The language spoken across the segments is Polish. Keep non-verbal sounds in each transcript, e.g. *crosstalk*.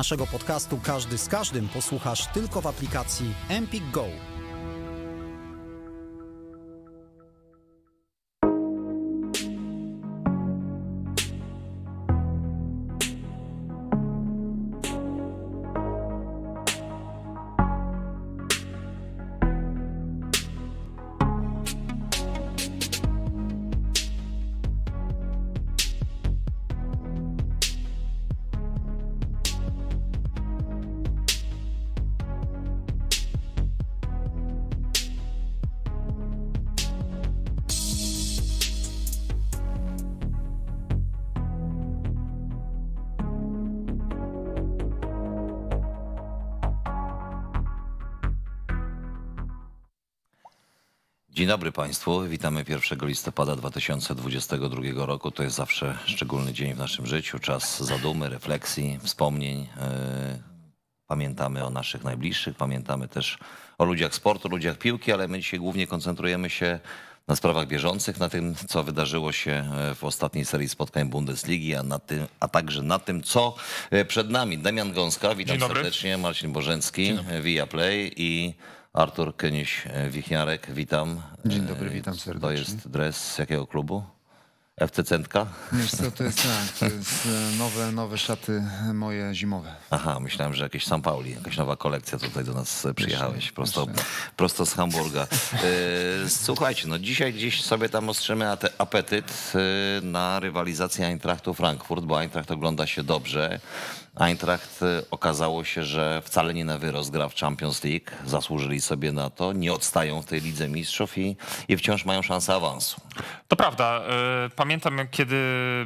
Naszego podcastu Każdy z Każdym posłuchasz tylko w aplikacji Empik Go. dobry Państwu. Witamy 1 listopada 2022 roku. To jest zawsze szczególny dzień w naszym życiu. Czas zadumy, refleksji, wspomnień. E, pamiętamy o naszych najbliższych, pamiętamy też o ludziach sportu, ludziach piłki, ale my dzisiaj głównie koncentrujemy się na sprawach bieżących, na tym, co wydarzyło się e, w ostatniej serii spotkań Bundesligi, a, na tym, a także na tym, co e, przed nami. Damian Gąska, witam serdecznie, Marcin Bożencki, Via Play i Artur Kyniś-Wichniarek, e, witam. Dzień e, dobry, witam serdecznie. To jest dres z jakiego klubu? FC Centka? Wiesz co, to jest *laughs* tak, to jest e, nowe, nowe szaty moje zimowe. Aha, myślałem, że jakieś San Pauli, jakaś nowa kolekcja tutaj do nas przyjechałeś, prosto, prosto z Hamburga. Słuchajcie, no dzisiaj gdzieś sobie tam ostrzymy apetyt na rywalizację Eintrachtu Frankfurt, bo Eintracht ogląda się dobrze. Eintracht e, okazało się, że wcale nie na wyrost gra w Champions League, zasłużyli sobie na to, nie odstają w tej Lidze Mistrzów i, i wciąż mają szansę awansu. To prawda. E, pamiętam, kiedy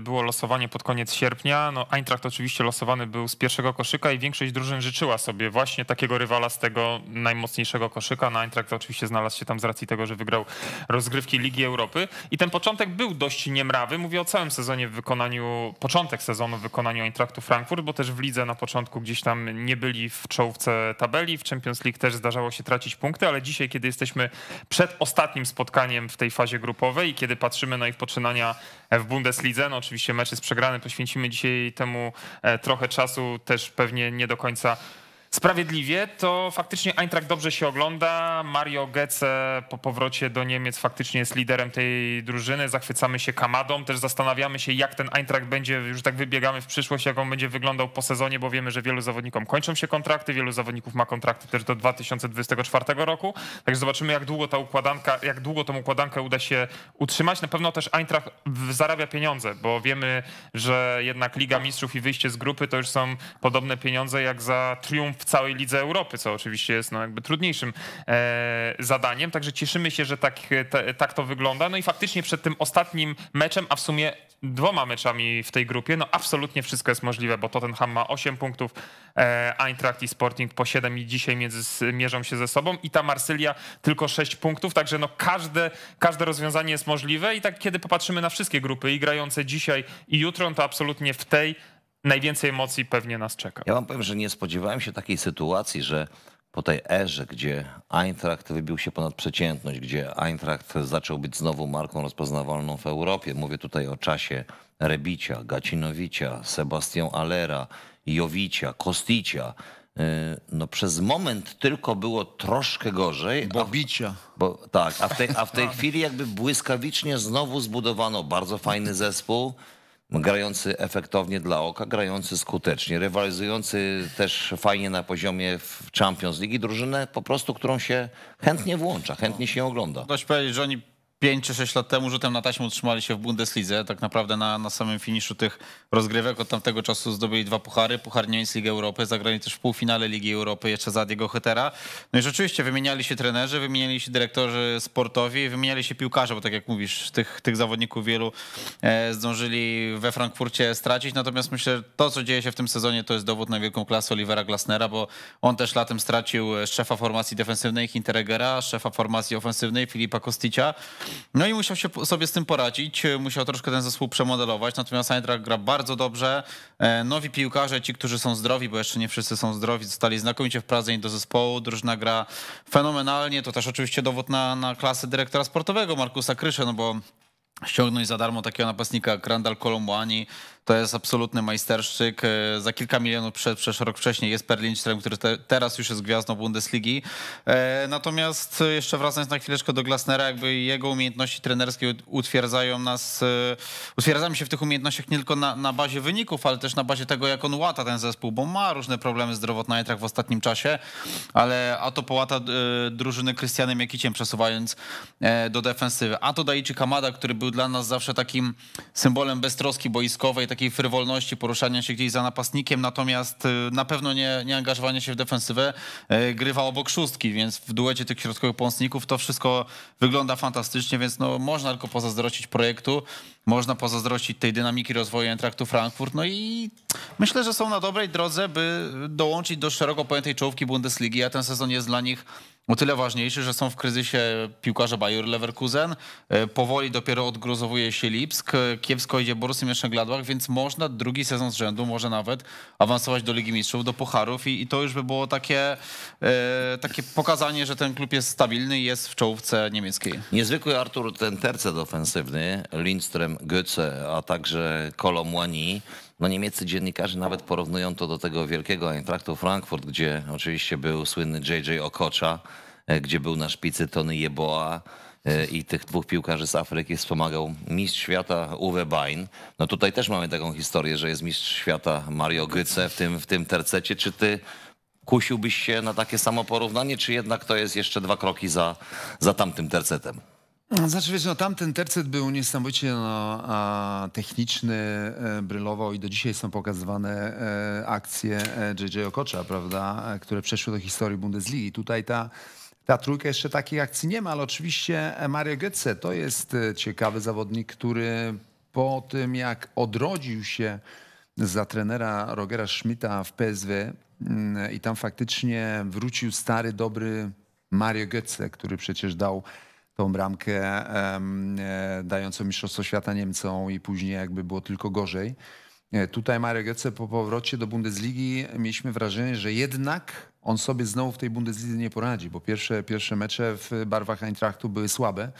było losowanie pod koniec sierpnia, no Eintracht oczywiście losowany był z pierwszego koszyka i większość drużyn życzyła sobie właśnie takiego rywala z tego najmocniejszego koszyka. No Eintracht oczywiście znalazł się tam z racji tego, że wygrał rozgrywki Ligi Europy i ten początek był dość niemrawy. Mówię o całym sezonie w wykonaniu, początek sezonu w wykonaniu Eintrachtu Frankfurt, bo też w lidze na początku gdzieś tam nie byli w czołówce tabeli, w Champions League też zdarzało się tracić punkty, ale dzisiaj, kiedy jesteśmy przed ostatnim spotkaniem w tej fazie grupowej i kiedy patrzymy na ich poczynania w Bundeslidze, no oczywiście mecz jest przegrany, poświęcimy dzisiaj temu e, trochę czasu, też pewnie nie do końca sprawiedliwie, to faktycznie Eintracht dobrze się ogląda. Mario Goetze po powrocie do Niemiec faktycznie jest liderem tej drużyny. Zachwycamy się Kamadą, też zastanawiamy się, jak ten Eintracht będzie, już tak wybiegamy w przyszłość, jak on będzie wyglądał po sezonie, bo wiemy, że wielu zawodnikom kończą się kontrakty, wielu zawodników ma kontrakty też do 2024 roku. Także zobaczymy, jak długo ta układanka, jak długo tą układankę uda się utrzymać. Na pewno też Eintracht zarabia pieniądze, bo wiemy, że jednak Liga Mistrzów i wyjście z grupy to już są podobne pieniądze jak za triumf w całej Lidze Europy, co oczywiście jest no, jakby trudniejszym e, zadaniem. Także cieszymy się, że tak, tak to wygląda. No i faktycznie przed tym ostatnim meczem, a w sumie dwoma meczami w tej grupie, no absolutnie wszystko jest możliwe, bo Tottenham ma 8 punktów, e, Eintracht i Sporting po 7 i dzisiaj między, mierzą się ze sobą i ta Marsylia tylko 6 punktów, także no każde, każde rozwiązanie jest możliwe i tak kiedy popatrzymy na wszystkie grupy i grające dzisiaj i jutro, no, to absolutnie w tej najwięcej emocji pewnie nas czeka. Ja wam powiem, że nie spodziewałem się takiej sytuacji, że po tej erze, gdzie Eintracht wybił się ponad przeciętność, gdzie Eintracht zaczął być znowu marką rozpoznawalną w Europie. Mówię tutaj o czasie Rebicia, Gacinowicia, Sebastian Alera, Jowicia, Kosticia. Y, no przez moment tylko było troszkę gorzej. Bobicia. Bo, tak, a w tej, a w tej chwili jakby błyskawicznie znowu zbudowano bardzo fajny zespół grający efektownie dla oka, grający skutecznie, rywalizujący też fajnie na poziomie w Champions League i drużynę po prostu, którą się chętnie włącza, chętnie się ogląda. Dość powiedzieć, że oni 5 czy 6 lat temu rzutem na taśmę utrzymali się w Bundeslidze. Tak naprawdę na, na samym finiszu tych rozgrywek od tamtego czasu zdobyli dwa puchary. Puchar Niemiec Ligi Europy, zagrali też w półfinale Ligi Europy jeszcze za Diego Hetera. No i rzeczywiście wymieniali się trenerzy, wymieniali się dyrektorzy sportowi, wymieniali się piłkarze, bo tak jak mówisz, tych, tych zawodników wielu e, zdążyli we Frankfurcie stracić. Natomiast myślę, że to co dzieje się w tym sezonie to jest dowód na wielką klasę Olivera Glasnera, bo on też latem stracił szefa formacji defensywnej Hinteregera, szefa formacji ofensywnej Filipa Kosticia. No i musiał się sobie z tym poradzić, e, musiał troszkę ten zespół przemodelować, natomiast Eintracht gra bardzo dobrze. E, nowi piłkarze, ci, którzy są zdrowi, bo jeszcze nie wszyscy są zdrowi, zostali znakomicie wprowadzeni do zespołu, drużyna gra fenomenalnie, to też oczywiście dowód na, na klasę dyrektora sportowego Markusa Krysze, no bo ściągnąć za darmo takiego napastnika jak Randall Colomwani, to jest absolutny majsterszczyk. E, za kilka milionów przed, rok wcześniej jest Per który te, teraz już jest gwiazdą Bundesligi. E, natomiast jeszcze wracając na chwileczkę do Glasnera, jakby jego umiejętności trenerskie utwierdzają nas, e, utwierdzamy się w tych umiejętnościach nie tylko na, na bazie wyników, ale też na bazie tego, jak on łata ten zespół, bo ma różne problemy zdrowotne na w ostatnim czasie, ale a to połata drużyny Krystianem Jakiciem przesuwając do defensywy, a to Daichi Kamada, który był dla nas zawsze takim symbolem beztroski boiskowej, takiej frywolności, poruszania się gdzieś za napastnikiem, natomiast y, na pewno nie, nie angażowanie się w defensywę. Y, grywa obok szóstki, więc w duecie tych środkowych pomocników to wszystko wygląda fantastycznie, więc no, można tylko pozazdrościć projektu, można pozazdrościć tej dynamiki rozwoju Entraktu Frankfurt, no i myślę, że są na dobrej drodze, by dołączyć do szeroko pojętej czołówki Bundesligi, a ten sezon jest dla nich o tyle ważniejszy, że są w kryzysie piłkarze Bayer Leverkusen. E, powoli dopiero odgruzowuje się Lipsk. E, Kiepsko idzie Borussia Mönchengladbach, więc można drugi sezon z rzędu, może nawet awansować do Ligi Mistrzów, do Pucharów i, i to już by było takie, e, takie pokazanie, że ten klub jest stabilny i jest w czołówce niemieckiej. Niezwykły Artur ten tercet ofensywny, Lindström, Götze, a także Kolomłani no niemieccy dziennikarze nawet porównują to do tego wielkiego Eintrachtu Frankfurt, gdzie oczywiście był słynny JJ Okocha, e, gdzie był na szpicy Tony Jeboa e, i tych dwóch piłkarzy z Afryki wspomagał mistrz świata Uwe Bain. No tutaj też mamy taką historię, że jest mistrz świata Mario Götze w tym, w tym tercecie. Czy ty kusiłbyś się na takie samo porównanie, czy jednak to jest jeszcze dwa kroki za, za tamtym tercetem? Znaczy wiesz, no tamten tercet był niesamowicie no, a, techniczny, e, brylował i do dzisiaj są pokazywane e, akcje JJ e, Okocza, prawda, e, które przeszły do historii Bundesligi. Tutaj ta, ta trójka jeszcze takich akcji nie ma, ale oczywiście Mario Götze to jest e, ciekawy zawodnik, który po tym jak odrodził się za trenera Rogera Schmidta w PSW mm, i tam faktycznie wrócił stary, dobry Mario Götze, który przecież dał tą bramkę e, dającą Mistrzostwo Świata Niemcom i później jakby było tylko gorzej. E, tutaj Marek Götze po powrocie do Bundesligi mieliśmy wrażenie, że jednak on sobie znowu w tej Bundeslidze nie poradzi, bo pierwsze, pierwsze mecze w barwach Eintrachtu były słabe.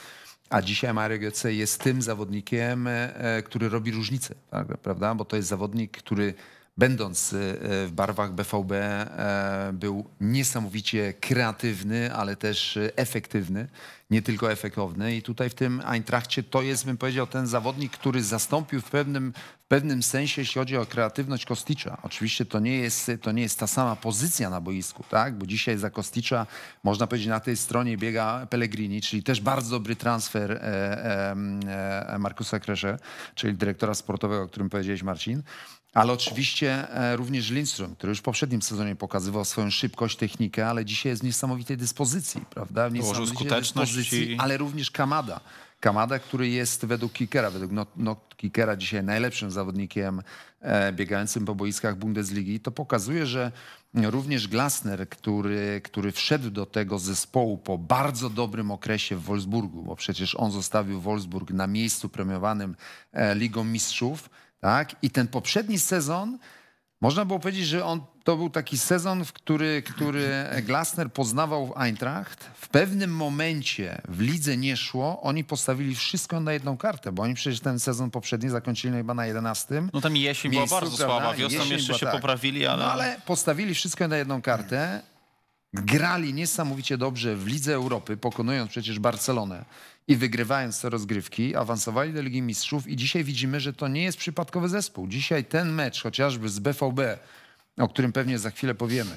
A dzisiaj Marek Götze jest tym zawodnikiem, e, który robi różnicę, tak, prawda? Bo to jest zawodnik, który będąc y, y, w barwach BVB, e, był niesamowicie kreatywny, ale też y, efektywny, nie tylko efektowny. I tutaj w tym Eintrachcie to jest, bym powiedział, ten zawodnik, który zastąpił w pewnym, w pewnym sensie, jeśli chodzi o kreatywność Kosticza. Oczywiście to nie, jest, to nie jest ta sama pozycja na boisku, tak? bo dzisiaj za Kosticza, można powiedzieć, na tej stronie biega Pellegrini, czyli też bardzo dobry transfer e, e, Markusa Kresze, czyli dyrektora sportowego, o którym powiedziałeś Marcin. Ale oczywiście e, również Lindström, który już w poprzednim sezonie pokazywał swoją szybkość, technikę, ale dzisiaj jest w niesamowitej dyspozycji, prawda? W niesamowitej skuteczność dyspozycji, ale również Kamada. Kamada, który jest według Kickera, według not, not Kickera dzisiaj najlepszym zawodnikiem e, biegającym po boiskach Bundesligi, to pokazuje, że również Glasner, który, który wszedł do tego zespołu po bardzo dobrym okresie w Wolfsburgu, bo przecież on zostawił Wolfsburg na miejscu premiowanym e, Ligą Mistrzów, tak? I ten poprzedni sezon, można było powiedzieć, że on, to był taki sezon, w który, który Glasner poznawał w Eintracht. W pewnym momencie w lidze nie szło, oni postawili wszystko na jedną kartę, bo oni przecież ten sezon poprzedni zakończyli no chyba na 11. No tam jesień miejscu, była bardzo prawda? słaba, tak, wiosną jeszcze była, się tak. poprawili, no ale... No ale postawili wszystko na jedną kartę grali niesamowicie dobrze w Lidze Europy, pokonując przecież Barcelonę i wygrywając te rozgrywki, awansowali do Ligi Mistrzów i dzisiaj widzimy, że to nie jest przypadkowy zespół. Dzisiaj ten mecz, chociażby z BVB, o którym pewnie za chwilę powiemy,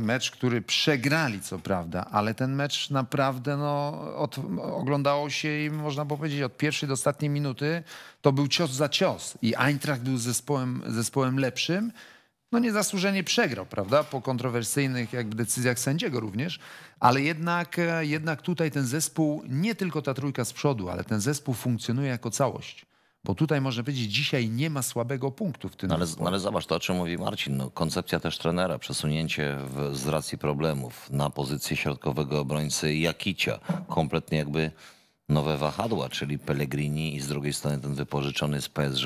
mecz, który przegrali co prawda, ale ten mecz naprawdę no, od, oglądało się i można powiedzieć od pierwszej do ostatniej minuty to był cios za cios i Eintracht był zespołem, zespołem lepszym, no niezasłużenie przegrał, prawda? Po kontrowersyjnych jakby decyzjach sędziego również, ale jednak, e, jednak tutaj ten zespół, nie tylko ta trójka z przodu, ale ten zespół funkcjonuje jako całość. Bo tutaj można powiedzieć, dzisiaj nie ma słabego punktu w tym. No ale, no ale zobacz to, o czym mówi Marcin. No, koncepcja też trenera, przesunięcie w, z racji problemów na pozycję środkowego obrońcy Jakicia. Kompletnie jakby nowe wahadła, czyli Pellegrini i z drugiej strony ten wypożyczony z PSG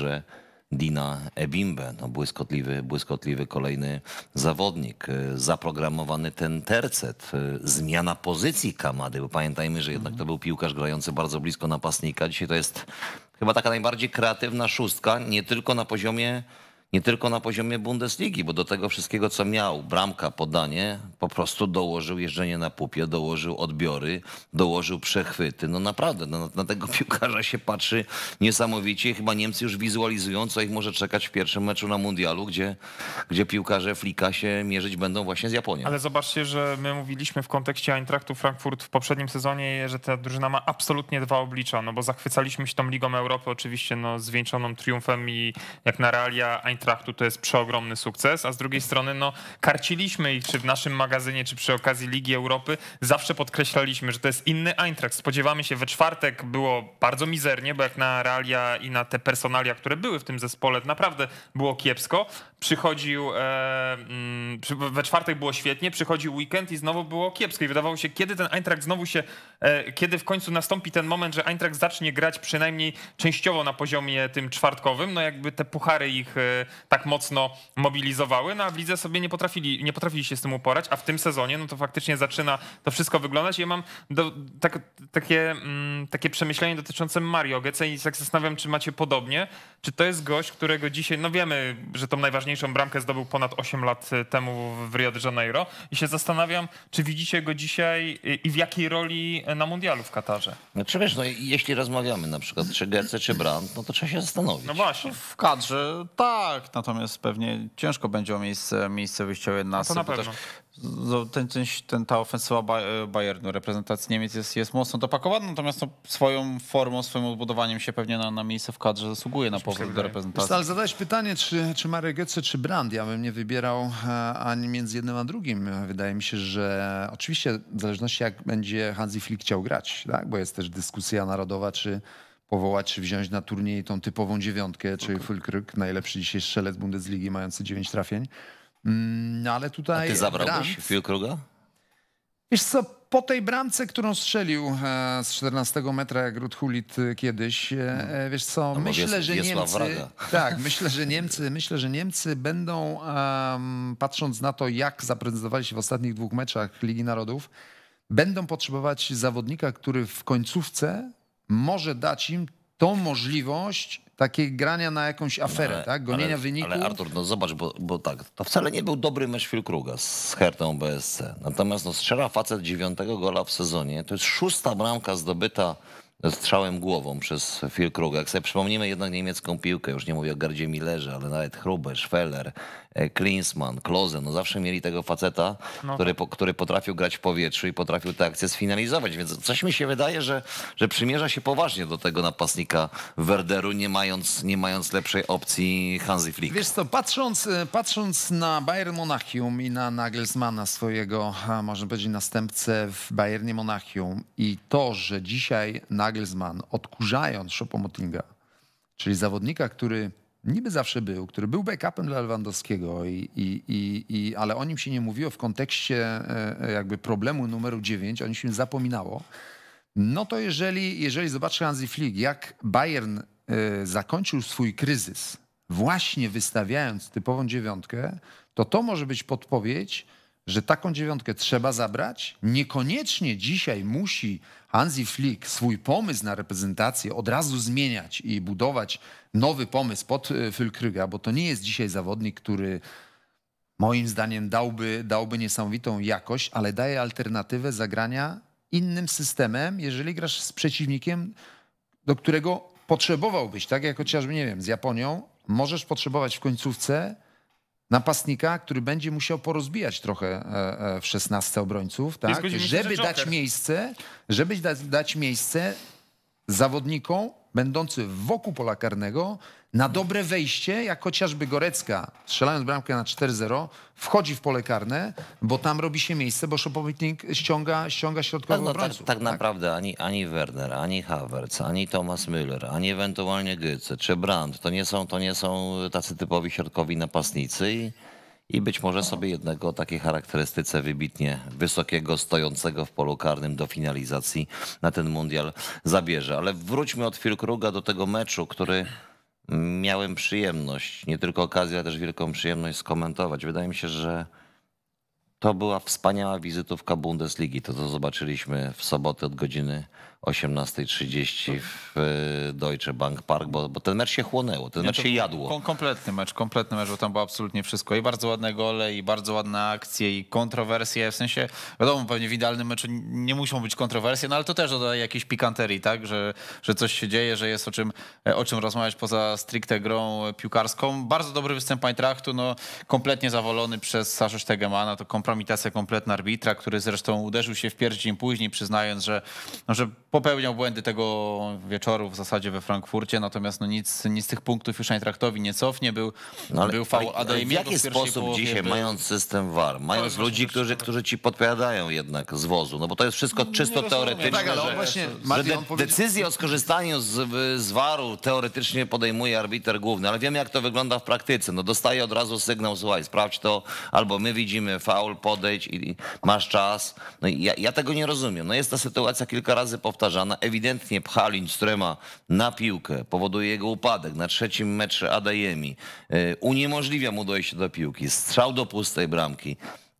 Dina Ebimbe. No, błyskotliwy, błyskotliwy kolejny zawodnik. Y, zaprogramowany ten tercet, y, zmiana pozycji Kamady, bo pamiętajmy, że jednak to mhm. był piłkarz grający bardzo blisko napastnika. Dzisiaj to jest chyba taka najbardziej kreatywna szóstka, nie tylko na poziomie nie tylko na poziomie Bundesligi, bo do tego wszystkiego, co miał, bramka, podanie, po prostu dołożył jeżdżenie na pupie, dołożył odbiory, dołożył przechwyty. No naprawdę, no, na tego *laughs* piłkarza się patrzy niesamowicie. Chyba Niemcy już wizualizują, co ich może czekać w pierwszym meczu na mundialu, gdzie, gdzie piłkarze Flika się mierzyć będą właśnie z Japonią. Ale zobaczcie, że my mówiliśmy w kontekście Eintrachtu Frankfurt w poprzednim sezonie, że ta drużyna ma absolutnie dwa oblicza, no bo zachwycaliśmy się tą Ligą Europy oczywiście no, zwieńczoną triumfem i jak na realia Eintrachtu to jest przeogromny sukces, a z drugiej strony no, karciliśmy ich, czy w naszym magazynie, czy przy okazji Ligi Europy, zawsze podkreślaliśmy, że to jest inny Eintracht. Spodziewamy się, we czwartek było bardzo mizernie, bo jak na realia i na te personalia, które były w tym zespole, naprawdę było kiepsko. Przychodził, e, mm, we czwartek było świetnie, przychodził weekend i znowu było kiepsko. I wydawało się, kiedy ten Eintracht znowu się, e, kiedy w końcu nastąpi ten moment, że Eintracht zacznie grać przynajmniej częściowo na poziomie tym czwartkowym, no jakby te puchary ich e, tak mocno mobilizowały, no a w lidze sobie nie potrafili, nie potrafili się z tym uporać, a w tym sezonie no to faktycznie zaczyna to wszystko wyglądać. Ja mam do, tak, takie, mm, takie przemyślenie dotyczące Mario Gece i tak zastanawiam, czy macie podobnie, czy to jest gość, którego dzisiaj, no wiemy, że tą najważniejszą bramkę zdobył ponad 8 lat e, temu w Rio de Janeiro i się zastanawiam, czy widzicie go dzisiaj e, i w jakiej roli e, na mundialu w Katarze? No czy wiesz, no jeśli rozmawiamy na przykład czy Gece, czy Brandt, no to trzeba się zastanowić. No właśnie. W kadrze tak, tak, natomiast pewnie ciężko będzie o miejsce, miejsce wyjściowe na no To na pewno. Ten, ten, ta ofensywa Bayernu, reprezentacji Niemiec jest, jest mocno dopakowana, natomiast no, swoją formą, swoim odbudowaniem się pewnie na, na miejsce w kadrze zasługuje na powrót do reprezentacji. Ale zadałeś pytanie, czy, czy Marek Götze, czy Brand. Ja bym nie wybierał e, ani między jednym a drugim. Wydaje mi się, że oczywiście w zależności jak będzie Hansi Flick chciał grać, tak? bo jest też dyskusja narodowa, czy powołać czy wziąć na turniej tą typową dziewiątkę, czyli okay. najlepszy dzisiaj strzelec Bundesligi mający dziewięć trafień. Mm, no ale tutaj... A ty zabrałbyś Fulkruga? Wiesz co, po tej bramce, którą strzelił e, z 14 metra jak Rudhulit e, kiedyś, e, no. wiesz co, no, myślę, jest, że Niemcy... *laughs* Tak, myślę, że Niemcy, myślę, że Niemcy będą, um, patrząc na to, jak zaprezentowali się w ostatnich dwóch meczach Ligi Narodów, będą potrzebować zawodnika, który w końcówce może dać im tą możliwość takiej grania na jakąś aferę, ale, tak? Gonienia ale, wyniku. Ale Artur, no zobacz, bo, bo tak, to wcale nie był dobry mecz Filkruga z Hertą BSC. Natomiast no, strzela facet dziewiątego gola w sezonie. To jest szósta bramka zdobyta strzałem głową przez Filkruga. Jak sobie przypomnimy jednak niemiecką piłkę, już nie mówię o Gardzie Millerze, ale nawet Hrubę, Schweller, E, Klinsman, Klose, no zawsze mieli tego faceta, no. który, tak. który potrafił grać w powietrzu i potrafił tę akcję sfinalizować, więc coś mi się wydaje, że, że przymierza się poważnie do tego napastnika Werderu, nie mając, nie mając lepszej opcji Hansi Flick. Wiesz co, patrząc, e, patrząc na Bayern Monachium i na Nagelsmana swojego, może powiedzieć, następcę w Bayernie Monachium i to, że dzisiaj Nagelsmann, odkurzając Szopomotinga, czyli zawodnika, który niby zawsze był, który był backupem dla Lewandowskiego, i, i, i, i, ale o nim się nie mówiło w kontekście e, e, jakby problemu numeru 9, o nim się zapominało. No to jeżeli, jeżeli zobaczy Hansi Flick, jak Bayern e, zakończył swój kryzys, właśnie wystawiając typową dziewiątkę, to to może być podpowiedź, że taką dziewiątkę trzeba zabrać. Niekoniecznie dzisiaj musi Hansi Flick swój pomysł na reprezentację od razu zmieniać i budować nowy pomysł pod e, Fülkryga, bo to nie jest dzisiaj zawodnik, który moim zdaniem dałby, dałby niesamowitą jakość, ale daje alternatywę zagrania innym systemem, jeżeli grasz z przeciwnikiem, do którego potrzebowałbyś, tak jak chociażby, nie wiem, z Japonią, możesz potrzebować w końcówce napastnika, który będzie musiał porozbijać trochę e, e, w 16 obrońców, tak? żeby dać miejsce, żeby dać miejsce zawodnikom będący wokół pola karnego na dobre wejście, jak chociażby Gorecka, strzelając bramkę na 4-0, wchodzi w pole karne, bo tam robi się miejsce, bo Szopowitnik ściąga, ściąga środkowego no, no Tak, tak, tak, naprawdę ani, ani Werner, ani Havertz, ani Thomas Müller, ani ewentualnie Gycy czy Brand, to nie są, to nie są tacy typowi środkowi napastnicy i i być może sobie jednego o takiej charakterystyce wybitnie wysokiego, stojącego w polu karnym do finalizacji na ten mundial zabierze. Ale wróćmy od Filkruga do tego meczu, który miałem przyjemność, nie tylko okazję, ale też wielką przyjemność skomentować. Wydaje mi się, że to była wspaniała wizytówka Bundesligi, to co zobaczyliśmy w sobotę od godziny 18.30 tak. w e, Deutsche Bank Park, bo, bo ten mecz się chłonęło, ten Nie, mecz się jadło. Kompletny mecz, kompletny mecz, bo tam było absolutnie wszystko. I bardzo ładne gole, i bardzo ładne akcje, i kontrowersje. W sensie, wiadomo, pewnie w idealnym meczu nie muszą być kontrowersje, no ale to też dodaje jakiejś pikanterii, tak? Że, że coś się dzieje, że jest o czym, e, o czym rozmawiać poza stricte grą piłkarską. Bardzo dobry występ Eintrachtu, no kompletnie zawolony przez Sasza Stegemana, to kompromitacja kompletna arbitra, który zresztą uderzył się w pierś dzień później, przyznając, że, no, że popełniał błędy tego wieczoru w zasadzie we Frankfurcie, natomiast no nic, nic z tych punktów już Eintrachtowi nie cofnie, był, no ale, był faul W jaki sposób dzisiaj, był... mając system VAR, no, mając no, ludzi, no, którzy, no. którzy ci podpowiadają jednak z wozu, no bo to jest wszystko czysto teoretyczne, tak, ale że, właśnie, że de decyzję o skorzystaniu z, z VAR-u teoretycznie podejmuje arbiter główny, ale wiemy jak to wygląda w praktyce, no dostaje od razu sygnał, słuchaj, sprawdź to, albo my widzimy faul, podejdź i, masz czas, no ja, ja, tego nie rozumiem, no jest ta sytuacja kilka razy powtórzona powtarzana, ewidentnie pcha Lindströma na piłkę, powoduje jego upadek na trzecim metrze Adajemi, e, uniemożliwia mu dojście do piłki, strzał do pustej bramki.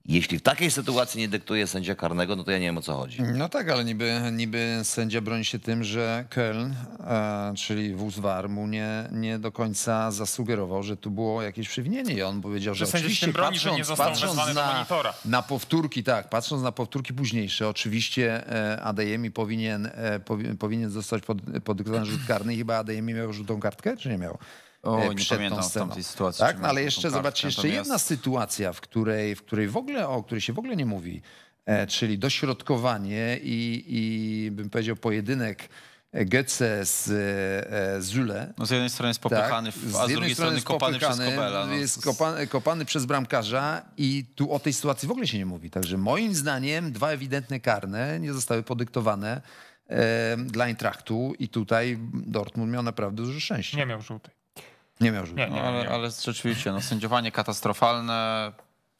Jeśli w takiej sytuacji nie dyktuje sędzia karnego, no to ja nie wiem o co chodzi. No tak, ale niby, niby sędzia broni się tym, że Köln, e, czyli wóz mu nie, nie do końca zasugerował, że tu było jakieś przewinienie. I on powiedział, że, że oczywiście broni, patrząc, że nie został patrząc na, na powtórki, tak, patrząc na powtórki późniejsze, oczywiście e, Adeyemi powinien, e, powinien zostać pod, podyktowany rzut karny. chyba Adeyemi miał rzutą kartkę, czy nie miał? o, e, przed pamiętam tą sceną. Sytuacji, tak? No, ale jeszcze zobaczcie, jeszcze natomiast... jedna sytuacja, w której, w której w ogóle, o której się w ogóle nie mówi, e, czyli dośrodkowanie i, i bym powiedział pojedynek Goetze z e, Zule. No z jednej strony jest tak, popychany, tak? a z, z drugiej strony kopany przez Kobela. No. Jest kopany, kopany, przez bramkarza i tu o tej sytuacji w ogóle się nie mówi. Także moim zdaniem dwa ewidentne karne nie zostały podyktowane e, dla intraktu i tutaj Dortmund miał naprawdę dużo szczęścia. Nie miał żółtej. Nie miał żółtego. No, ale, ale rzeczywiście, no, sędziowanie katastrofalne,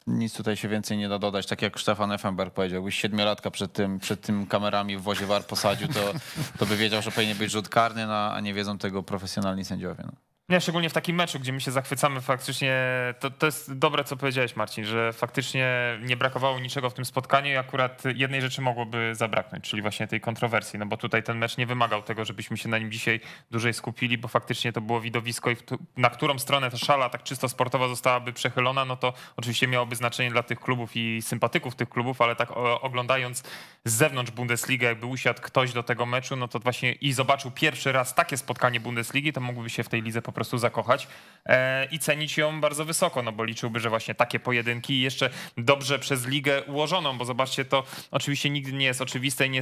nic tutaj się więcej nie da dodać. Tak jak Stefan Effenberg powiedział, byś siedmiolatka przed tym, przed tym kamerami w wozie war posadził, to, to by wiedział, że powinien być rzut karny, no, a nie wiedzą tego profesjonalni sędziowie. No. Nie, szczególnie w takim meczu, gdzie my się zachwycamy faktycznie, to, to jest dobre, co powiedziałeś Marcin, że faktycznie nie brakowało niczego w tym spotkaniu i akurat jednej rzeczy mogłoby zabraknąć, czyli właśnie tej kontrowersji, no bo tutaj ten mecz nie wymagał tego, żebyśmy się na nim dzisiaj dłużej skupili, bo faktycznie to było widowisko i na którą stronę ta szala tak czysto sportowa zostałaby przechylona, no to oczywiście miałoby znaczenie dla tych klubów i sympatyków tych klubów, ale tak oglądając z zewnątrz Bundesligę, jakby usiadł ktoś do tego meczu, no to właśnie i zobaczył pierwszy raz takie spotkanie Bundesligi, to mógłby się w tej lidze po prostu zakochać e, i cenić ją bardzo wysoko, no bo liczyłby, że właśnie takie pojedynki jeszcze dobrze przez ligę ułożoną, bo zobaczcie, to oczywiście nigdy nie jest oczywiste i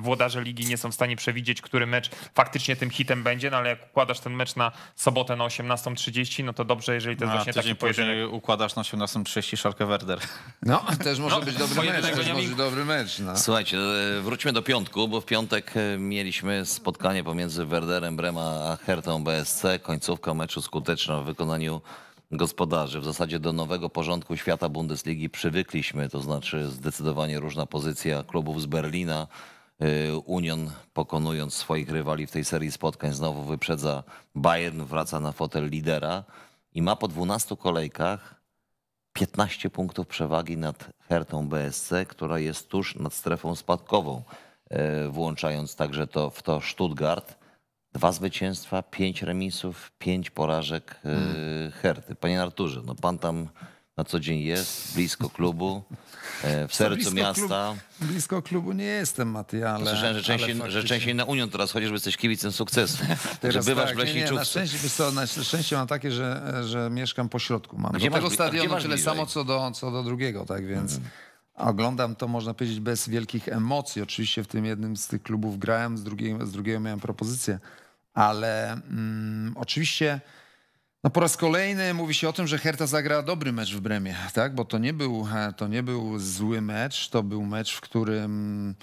włodarze ligi nie są w stanie przewidzieć, który mecz faktycznie tym hitem będzie, no ale jak układasz ten mecz na sobotę na 18.30, no to dobrze, jeżeli to jest właśnie taki pojedynek. układasz na 18.30 Szalkę Werder. No, *laughs* też może no, być dobry mecz, też może dobry mecz. No. Słuchajcie, e, wróćmy do piątku, bo w piątek e, mieliśmy spotkanie pomiędzy Werderem Brema a Hertą BSC, końcówkę meczu skuteczna w wykonaniu gospodarzy. W zasadzie do nowego porządku świata Bundesligi przywykliśmy, to znaczy zdecydowanie różna pozycja klubów z Berlina. Y, Union pokonując swoich rywali w tej serii spotkań znowu wyprzedza Bayern, wraca na fotel lidera i ma po 12 kolejkach 15 punktów przewagi nad Hertą BSC, która jest tuż nad strefą spadkową, y, włączając także to w to Stuttgart. Dwa zwycięstwa, pięć remisów, pięć porażek yy, Herty. Panie Arturze, no pan tam na co dzień jest, blisko klubu, e, w sercu blisko miasta. Klub, blisko klubu nie jestem, Maty, ale... Słyszałem, że częściej, że częściej na Unią teraz chodzisz, bo jesteś kibicem sukcesu, *laughs* że bywasz tak, w Leśniczówce. Nie, nie, na, szczęście, na szczęście mam takie, że, że mieszkam po środku. Mam gdzie do masz, tego stadionu tyle bliżej? samo, co do, co do drugiego, tak więc... Hmm. Oglądam to, można powiedzieć, bez wielkich emocji. Oczywiście w tym jednym z tych klubów grałem, z, drugiej, z drugiego miałem propozycję ale mm, oczywiście no po raz kolejny mówi się o tym, że Herta zagrała dobry mecz w Bremie, tak? bo to nie, był, e, to nie był zły mecz, to był mecz, w którym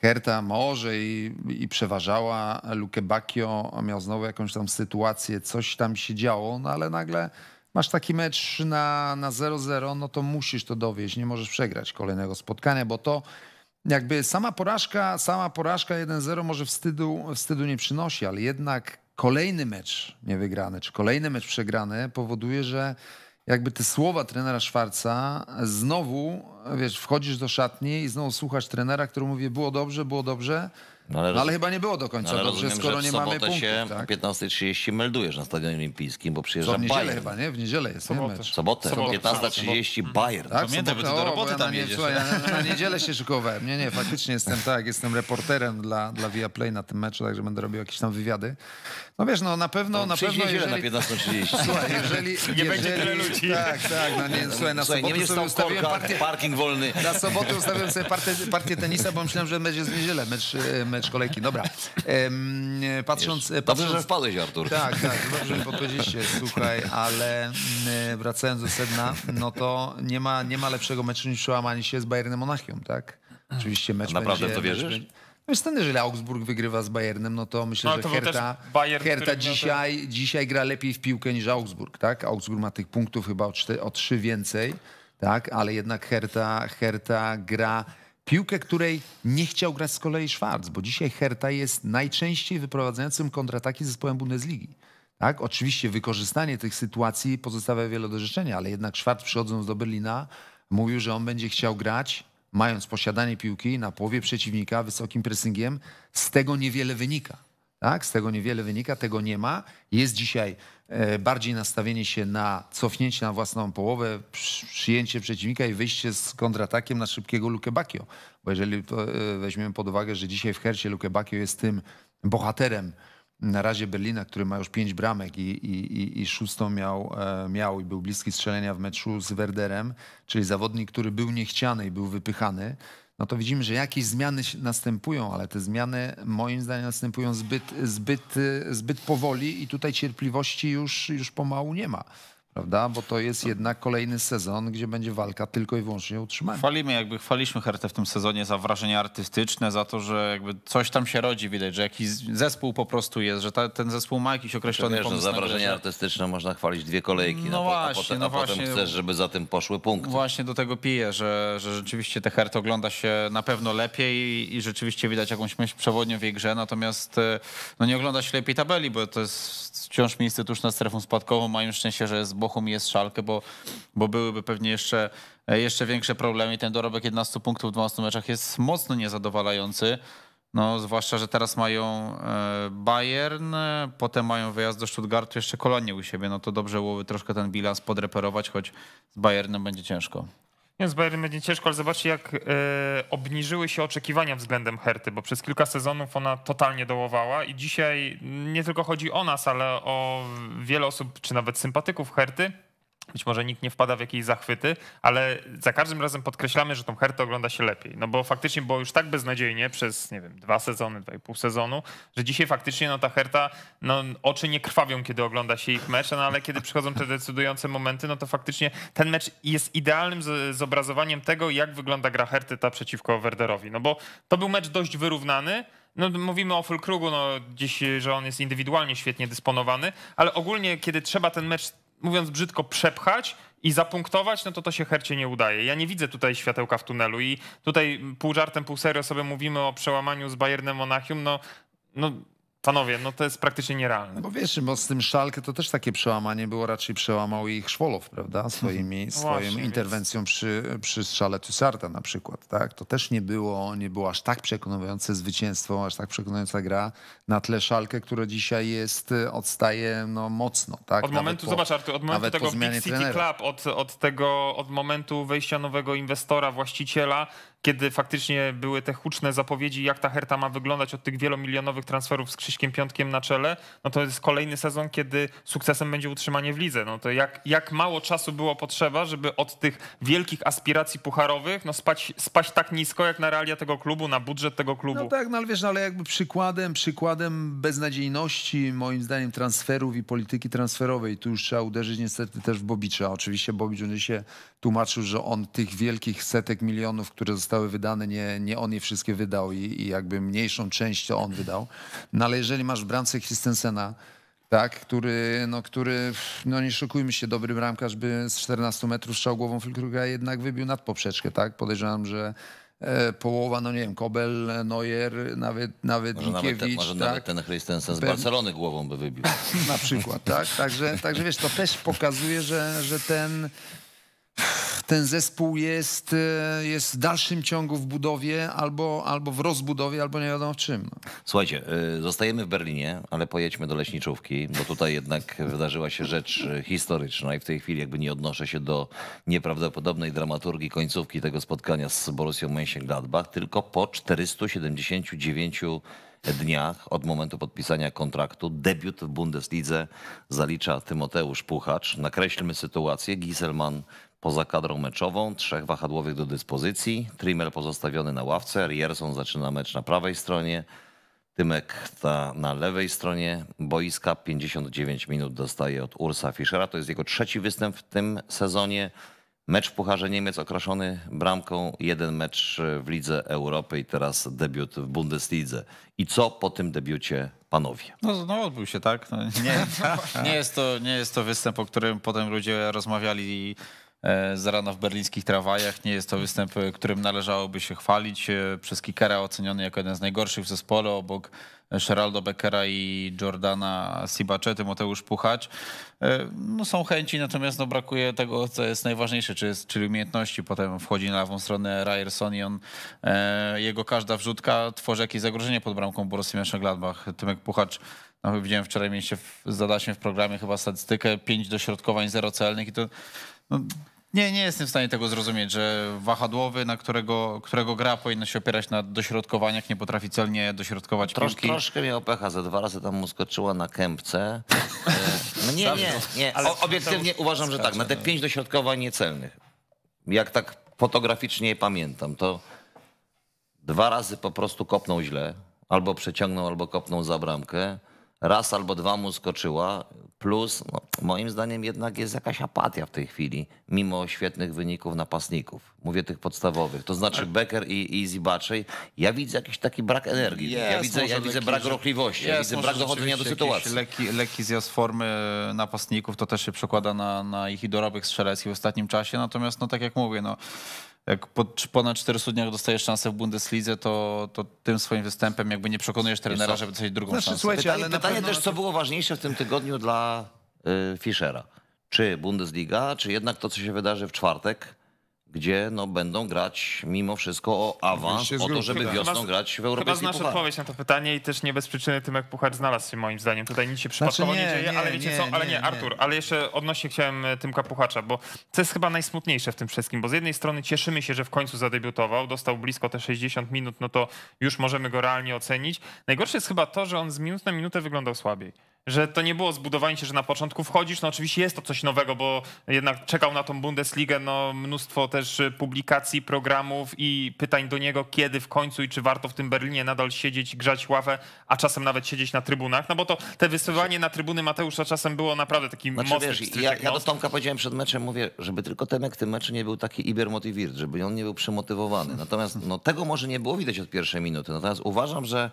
Herta może i, i przeważała, Luke Bacchio miał znowu jakąś tam sytuację, coś tam się działo, no ale nagle masz taki mecz na, na 0-0, no to musisz to dowieść, nie możesz przegrać kolejnego spotkania, bo to jakby sama porażka, sama porażka 1-0 może wstydu, wstydu nie przynosi, ale jednak kolejny mecz niewygrany, czy kolejny mecz przegrany powoduje, że jakby te słowa trenera Szwarca, znowu, wiesz, wchodzisz do szatni i znowu słuchasz trenera, który mówi, było dobrze, było dobrze, no ale, no ale, chyba nie było do końca. No ale dobrze, rozumiem, skoro że nie mamy punktów, się tak? 15.30 meldujesz na Stadionie Olimpijskim, bo przyjeżdża Bayern. W niedzielę Bayern. chyba, nie? W niedzielę jest, sobotę. nie? Sobotę, 15.30 Bayern. Tak, Pamiętaj, bo ty do roboty tam ja jedziesz. Nie, ja na niedzielę się *laughs* szykowałem. Nie, nie, faktycznie jestem tak, jestem reporterem dla, dla Viaplay na tym meczu, także będę robił jakieś tam wywiady. No wiesz, no na pewno, no, na pewno jeżeli... na 15.30. *laughs* Słuchaj, jeżeli... *laughs* Nie będzie tyle ludzi. Tak, tak, no nie, słuchaj, na sobotę nie sobie ustawiłem partię... Parking wolny. Na sobotę ustawiłem sobie partię tenisa, bo myślałem, że będzie z niedzielę mecz e, koniec kolejki. Dobra. E, patrząc, patrząc, Dobrze, że wpadłeś, Artur. Tak, tak, dobrze mi podpowiedzieliście, słuchaj, ale e, wracając do sedna, no to nie ma, nie ma lepszego meczu niż przełamanie się z Bayernem Monachium, tak? Oczywiście mecz Naprawdę będzie, to wierzysz? No Wiesz, ten, jeżeli Augsburg wygrywa z Bayernem, no to myślę, no, to że Herta, Bayern, Hertha dzisiaj, ten... dzisiaj gra lepiej w piłkę niż Augsburg, tak? Augsburg ma tych punktów chyba o, o trzy więcej, tak? Ale jednak Hertha, Herta gra Piłkę, której nie chciał grać z kolei Schwarz, bo dzisiaj Herta jest najczęściej wyprowadzającym kontrataki zespołem Bundesligi. Tak? Oczywiście wykorzystanie tych sytuacji pozostawia wiele do życzenia, ale jednak Schwarz przychodząc do Berlina mówił, że on będzie chciał grać, mając posiadanie piłki na połowie przeciwnika wysokim pressingiem. Z tego niewiele wynika. Tak? Z tego niewiele wynika, tego nie ma. Jest dzisiaj E, bardziej nastawienie się na cofnięcie na własną połowę, przyjęcie przeciwnika i wyjście z kontratakiem na szybkiego Luke Bakio. Bo jeżeli e, weźmiemy pod uwagę, że dzisiaj w Hercie Luke Bakio jest tym bohaterem na razie Berlina, który ma już pięć bramek i, i, i szóstą miał, e, miał i był bliski strzelenia w meczu z Werderem, czyli zawodnik, który był niechciany i był wypychany, no to widzimy, że jakieś zmiany następują, ale te zmiany moim zdaniem następują zbyt, zbyt, y, zbyt powoli i tutaj cierpliwości już, już pomału nie ma prawda? Bo to jest jednak kolejny sezon, gdzie będzie walka tylko i wyłącznie o utrzymanie. Chwalimy, jakby chwaliśmy Hertę w tym sezonie za wrażenie artystyczne, za to, że jakby coś tam się rodzi, widać, że jakiś zespół po prostu jest, że ta, ten zespół ma jakiś określony wiesz, pomysł. Za wrażenie artystyczne można chwalić dwie kolejki, no, no właśnie, a, potem, no a potem właśnie, chcesz, żeby za tym poszły punkty. Właśnie do tego piję, że, że rzeczywiście te Hertę ogląda się na pewno lepiej i, i rzeczywiście widać jakąś myśl przewodnią w jej grze, natomiast e, no nie ogląda się lepiej tabeli, bo to jest wciąż miejsce tuż nad strefą spadkową. Mają szczęście, że z Bochum jest Szalkę, bo, bo byłyby pewnie jeszcze, e, jeszcze większe problemy. Ten dorobek 11 punktów w 12 meczach jest mocno niezadowalający. No, zwłaszcza, że teraz mają e, Bayern, e, potem mają wyjazd do Stuttgartu, jeszcze kolonie u siebie. No to dobrze byłoby troszkę ten bilans podreperować, choć z Bayernem będzie ciężko. Nie, z Bayernem będzie ciężko, ale zobaczcie, jak e, obniżyły się oczekiwania względem Herty, bo przez kilka sezonów ona totalnie dołowała i dzisiaj nie tylko chodzi o nas, ale o wiele osób, czy nawet sympatyków Herty, być może nikt nie wpada w jakieś zachwyty, ale za każdym razem podkreślamy, że tą Hertę ogląda się lepiej. No bo faktycznie było już tak beznadziejnie przez, nie wiem, dwa sezony, dwa i pół sezonu, że dzisiaj faktycznie no, ta Herta, no, oczy nie krwawią, kiedy ogląda się ich mecz, no ale kiedy przychodzą te decydujące momenty, no to faktycznie ten mecz jest idealnym zobrazowaniem tego, jak wygląda gra Herty ta przeciwko Werderowi. No bo to był mecz dość wyrównany, no, mówimy o Fulkrugu, no, dziś, że on jest indywidualnie świetnie dysponowany, ale ogólnie, kiedy trzeba ten mecz mówiąc brzydko, przepchać i zapunktować, no to to się hercie nie udaje. Ja nie widzę tutaj światełka w tunelu i tutaj pół żartem, pół serio sobie mówimy o przełamaniu z Bayernem Monachium, no, no Panowie, no to jest praktycznie nierealne. No bo wiesz, bo z tym Szalkę to też takie przełamanie było, raczej przełamał ich Szwolow, prawda? Swoimi, no *laughs* swoją właśnie, interwencją więc... przy, przy strzale Tussarda na przykład, tak? To też nie było, nie było aż tak przekonujące zwycięstwo, aż tak przekonująca gra na tle Szalkę, która dzisiaj jest, y, odstaje no, mocno, tak? Od nawet momentu, po, zobacz Artur, od momentu tego Big City trenera. Club, od, od tego, od momentu wejścia nowego inwestora, właściciela, kiedy faktycznie były te huczne zapowiedzi, jak ta Herta ma wyglądać od tych wielomilionowych transferów z Krzyśkiem Piątkiem na czele, no to jest kolejny sezon, kiedy sukcesem będzie utrzymanie w lidze. No to jak, jak mało czasu było potrzeba, żeby od tych wielkich aspiracji pucharowych no spać, spać tak nisko, jak na realia tego klubu, na budżet tego klubu. No tak, no ale wiesz, no ale jakby przykładem, przykładem beznadziejności moim zdaniem transferów i polityki transferowej, tu już trzeba uderzyć niestety też w Bobicza. Oczywiście Bobicz będzie się tłumaczył, że on tych wielkich setek milionów, które zostały wydane, nie, nie on je wszystkie wydał i, i jakby mniejszą część to on wydał. No ale jeżeli masz w bramce Christensena, tak, który, no, który, no nie szokujmy się, dobry bramkarz by z 14 metrów strzał głową Fulkruga jednak wybił nad poprzeczkę, tak? Podejrzewam, że e, połowa, no nie wiem, Kobel, Neuer, nawet, nawet może Nawet może tak? nawet ten Christensen z Barcelony głową by wybił. *laughs* Na przykład, tak. Także, także wiesz, to też pokazuje, że, że ten ten zespół jest, e, jest w dalszym ciągu w budowie albo, albo w rozbudowie, albo nie wiadomo w czym. No. Słuchajcie, e, zostajemy w Berlinie, ale pojedźmy do leśniczówki, bo tutaj jednak wydarzyła się rzecz e, historyczna i w tej chwili jakby nie odnoszę się do nieprawdopodobnej dramaturgii końcówki tego spotkania z Borussią Mönchengladbach, tylko po 479 dniach od momentu podpisania kontraktu. Debiut w Bundeslidze zalicza Tymoteusz Puchacz. Nakreślmy sytuację. Giselman poza kadrą meczową, trzech wahadłowych do dyspozycji, Trimmer pozostawiony na ławce, Rierson zaczyna mecz na prawej stronie, Tymek ta na lewej stronie boiska, 59 minut dostaje od Ursa Fischera, to jest jego trzeci występ w tym sezonie, mecz w Pucharze Niemiec okraszony bramką, jeden mecz w Lidze Europy i teraz debiut w Bundeslidze. I co po tym debiucie panowie. No, znowu odbył się, tak? No, *laughs* nie, nie, jest to, nie jest to występ, o którym potem ludzie rozmawiali E, z rana w berlińskich trawajach. Nie jest to występ, e, którym należałoby się chwalić. E, przez Kikera oceniony jako jeden z najgorszych w zespole, obok Sheraldo Beckera i Jordana Sibaczety, Mateusz Puchacz. No są chęci, natomiast no brakuje tego, co jest najważniejsze, czyli, czyli umiejętności. Potem wchodzi na lewą stronę Ryerson i on, jego każda wrzutka tworzy jakieś zagrożenie pod bramką Borussia Mönchengladbach. Tymek Puchacz no, widziałem wczoraj, mieliście w, zadaliśmy w programie chyba statystykę 5 dośrodkowań zero celnych i to no, nie, nie jestem w stanie tego zrozumieć, że wahadłowy, na którego, którego gra powinna się opierać na dośrodkowaniach, nie potrafi celnie dośrodkować Trosz, piłki. Troszkę miał pecha, ze dwa razy tam mu skoczyła na kępce. E, no nie, nie, nie. Ale obiektywnie uważam, że tak, na te pięć no. dośrodkowań niecelnych, jak tak fotograficznie pamiętam, to dwa razy po prostu kopnął źle, albo przeciągnął, albo kopnął za bramkę raz albo dwa mu skoczyła, plus no, moim zdaniem jednak jest jakaś apatia w tej chwili, mimo świetnych wyników napastników. Mówię tych podstawowych, to znaczy tak. Becker i, i Zibaczej. Ja widzę jakiś taki brak energii, ja widzę, ja widzę brak ruchliwości, ja widzę brak dochodzenia do sytuacji. Leki, leki zjazd formy e, napastników to też się przekłada na, na ich i dorobek strzeleckich w ostatnim czasie, natomiast no tak jak mówię, no jak po ponad 400 dniach dostajesz szansę w Bundeslidze, to, to tym swoim występem jakby nie przekonujesz trenera, żeby dostać drugą znaczy, szansę. Słuchajcie, pytanie, ale pytanie też, co było ważniejsze w tym tygodniu dla y, Fischera? Czy Bundesliga, czy jednak to, co się wydarzy w czwartek gdzie no, będą grać mimo wszystko o awans, o to, żeby tak. wiosną chyba, grać w Europejskiej Chyba znasz odpowiedź na to pytanie i też nie bez przyczyny Tymek Puchar znalazł się moim zdaniem. Tutaj nic się znaczy przypadkowo znaczy nie, nie, dzieje, nie, ale wiecie nie, co, ale nie, Artur, ale jeszcze odnośnie chciałem e, Tymka Puchacza, bo to jest chyba najsmutniejsze w tym wszystkim, bo z jednej strony cieszymy się, że w końcu zadebiutował, dostał blisko te 60 minut, no to już możemy go realnie ocenić. Najgorsze jest chyba to, że on z minut na minutę wyglądał słabiej że to nie było zbudowanie się, że na początku wchodzisz, no oczywiście jest to coś nowego, bo jednak czekał na tą Bundesligę no mnóstwo też y, publikacji, programów i pytań do niego, kiedy w końcu i czy warto w tym Berlinie nadal siedzieć, grzać ławę, a czasem nawet siedzieć na trybunach, no bo to te wysyłanie na trybuny Mateusza czasem było naprawdę takim znaczy, mocnym wiesz, ja, ja do no. Tomka powiedziałem przed meczem, mówię, żeby tylko ten w tym meczu nie był taki ibermotivirt, żeby on nie był przemotywowany, natomiast no, tego może nie było widać od pierwszej minuty, natomiast uważam, że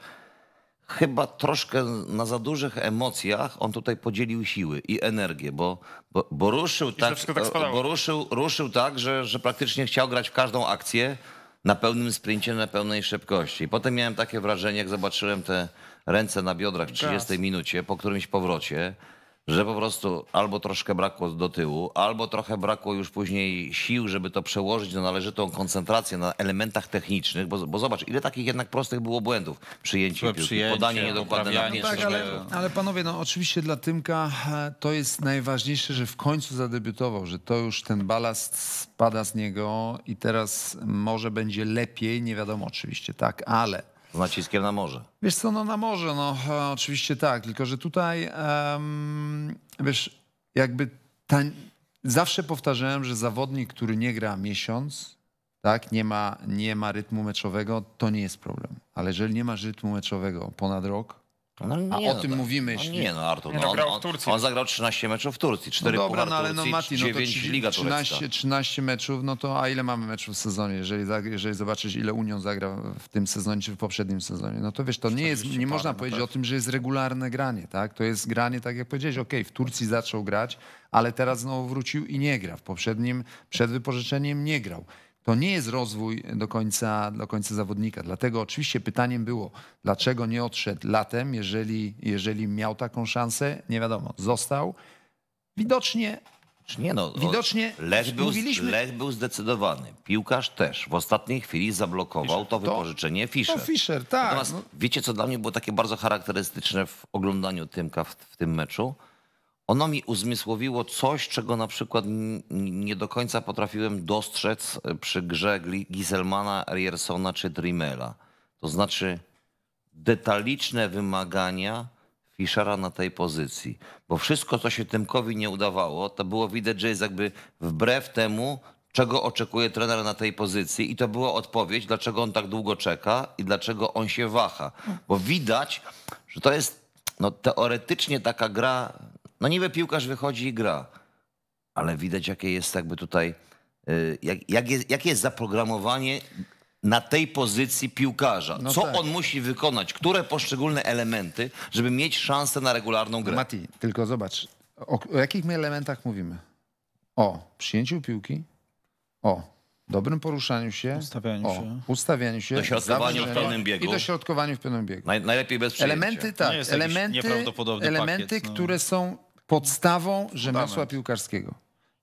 chyba troszkę na za dużych emocjach on tutaj podzielił siły i energię, bo, bo, bo ruszył, tak, tak bo ruszył, ruszył tak, że, że praktycznie chciał grać w każdą akcję na pełnym sprincie, na pełnej szybkości. Potem miałem takie wrażenie, jak zobaczyłem te ręce na biodrach w 30 minucie po którymś powrocie, że po prostu albo troszkę brakło do tyłu, albo trochę brakło już później sił, żeby to przełożyć na należytą koncentrację na elementach technicznych, bo, bo zobacz, ile takich jednak prostych było błędów. Przyjęcie, przyjęcie podanie no niedokładne. Na no tak, ale, ale, panowie, no oczywiście dla Tymka e, to jest najważniejsze, że w końcu zadebiutował, że to już ten balast spada z niego i teraz może będzie lepiej, nie wiadomo oczywiście, tak, ale naciskiem na morze. Wiesz co, no na morze, no e, oczywiście tak, tylko że tutaj, um, wiesz, jakby ta... zawsze powtarzałem, że zawodnik, który nie gra miesiąc, tak, nie ma, nie ma rytmu meczowego, to nie jest problem. Ale jeżeli nie masz rytmu meczowego ponad rok, no, no nie, A o no tym tak. mówimy, no jeśli... nie no, Artur, no, on, on, on zagrał 13 meczów w Turcji, 4 no dobra, no, ale no, Mati, 9 no to Liga 13, 13 meczów, no to a ile mamy meczów w sezonie? Jeżeli, jeżeli zobaczysz, ile Unią zagra w tym sezonie czy w poprzednim sezonie, no to wiesz, to nie jest, nie parę, można powiedzieć tak. o tym, że jest regularne granie, tak? To jest granie, tak jak powiedziałeś, ok, w Turcji zaczął grać, ale teraz znowu wrócił i nie gra. W poprzednim, przed wypożyczeniem nie grał to nie jest rozwój do końca, do końca zawodnika. Dlatego oczywiście pytaniem było, dlaczego nie odszedł latem, jeżeli, jeżeli miał taką szansę, nie wiadomo, został. Widocznie nie no, no, widocznie Lech był, mówiliśmy... Lech był zdecydowany. Piłkarz też w ostatniej chwili zablokował Fischer. to wypożyczenie Fischer. To Fischer, tak. Natomiast no. wiecie, co dla mnie było takie bardzo charakterystyczne w oglądaniu Tymka w, w tym meczu? ono mi uzmysłowiło coś, czego na przykład nie do końca potrafiłem dostrzec e, przy grze Giselmana, Riersona czy Dreamela. To znaczy detaliczne wymagania Fischera na tej pozycji. Bo wszystko, co się Tymkowi nie udawało, to było widać, że jest jakby wbrew temu, czego oczekuje trener na tej pozycji. I to była odpowiedź, dlaczego on tak długo czeka i dlaczego on się waha. Bo widać, że to jest no, teoretycznie taka gra no niby piłkarz wychodzi i gra, ale widać jakie jest jakby tutaj, y, jak, jak jest, jakie jest zaprogramowanie na tej pozycji piłkarza. No Co tak. on musi wykonać, które poszczególne elementy, żeby mieć szansę na regularną grę. Mati, tylko zobacz, o, o jakich my elementach mówimy? O przyjęciu piłki, o dobrym poruszaniu się, ustawianiu o, się, ustawianiu się dośrodkowaniu w pełnym biegu i dośrodkowaniu w pełnym biegu. Naj, najlepiej bez przyjęcia. Elementy tak, no elementy, elementy pakiet, no. które są podstawą rzemiosła piłkarskiego.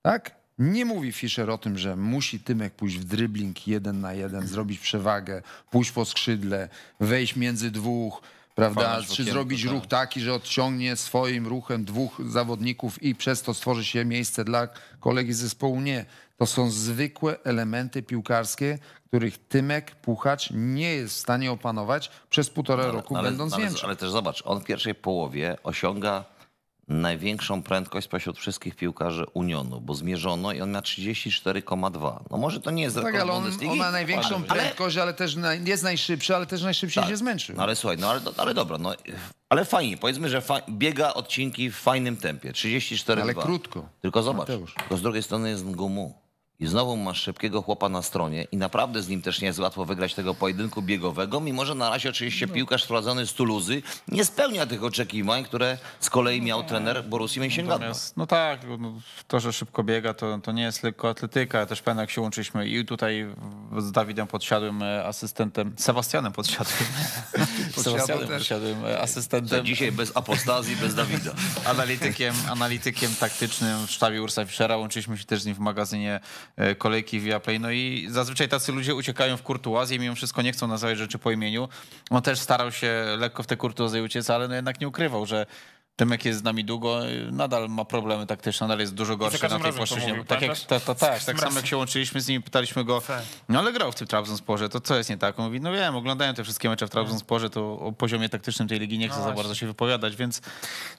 Tak? Nie mówi Fischer o tym, że musi Tymek pójść w dribbling jeden na jeden, mhm. zrobić przewagę, pójść po skrzydle, wejść między dwóch, prawda? Czy zrobić tak. ruch taki, że odciągnie swoim ruchem dwóch zawodników i przez to stworzy się miejsce dla kolegi z zespołu? Nie. To są zwykłe elementy piłkarskie, których Tymek Puchacz nie jest w stanie opanować przez półtora no, roku, ale, będąc ale, Ale też zobacz, on w pierwszej połowie osiąga największą prędkość spośród wszystkich piłkarzy Unionu, bo zmierzono i on ma 34,2. No może to nie jest no tak, ale on, On ma największą ale, prędkość, ale też jest najszybszy, ale też najszybciej tak. się zmęczył. No ale słuchaj, no ale, ale dobra, no, ale fajnie. Powiedzmy, że fa biega odcinki w fajnym tempie, 34,2. Ale krótko. Tylko zobacz, Mateusz. tylko z drugiej strony jest Ngumu i znowu masz szybkiego chłopa na stronie i naprawdę z nim też nie jest łatwo wygrać tego pojedynku biegowego, mimo że na razie oczywiście no. piłkarz wprowadzony z Tuluzy nie spełnia tych oczekiwań, które z kolei miał trener Borussii Mönchengladbach. No tak, no, no, to, że szybko biega, to, to nie jest tylko atletyka. Ja też pamiętam, jak się łączyliśmy i tutaj z Dawidem Podsiadłym, e, asystentem, Sebastianem Podsiadłym, *laughs* Sebastianem Podsiadłym, e, asystentem. To dzisiaj bez apostazji, bez Dawida. *laughs* Analitykiem, analitykiem taktycznym w sztabie Ursa Fischera. Łączyliśmy się też z nim w magazynie E, kolejki Viaplay. No i zazwyczaj tacy ludzie uciekają w kurtuazję, mimo wszystko nie chcą nazywać rzeczy po imieniu. On też starał się lekko w te kurtuazje uciec, ale no jednak nie ukrywał, że Tymek jest z nami długo, nadal ma problemy taktyczne, nadal jest dużo gorszy na tej płaszczyźnie. tak, jak, tak, tak samo jak się łączyliśmy z nim, pytaliśmy go, no ale grał w tym Trabzonsporze, to co jest nie tak? On mówi, no wiem, oglądałem te wszystkie mecze w tak. Trabzonsporze, to o poziomie taktycznym tej ligi nie chcę no za bardzo się wypowiadać, więc...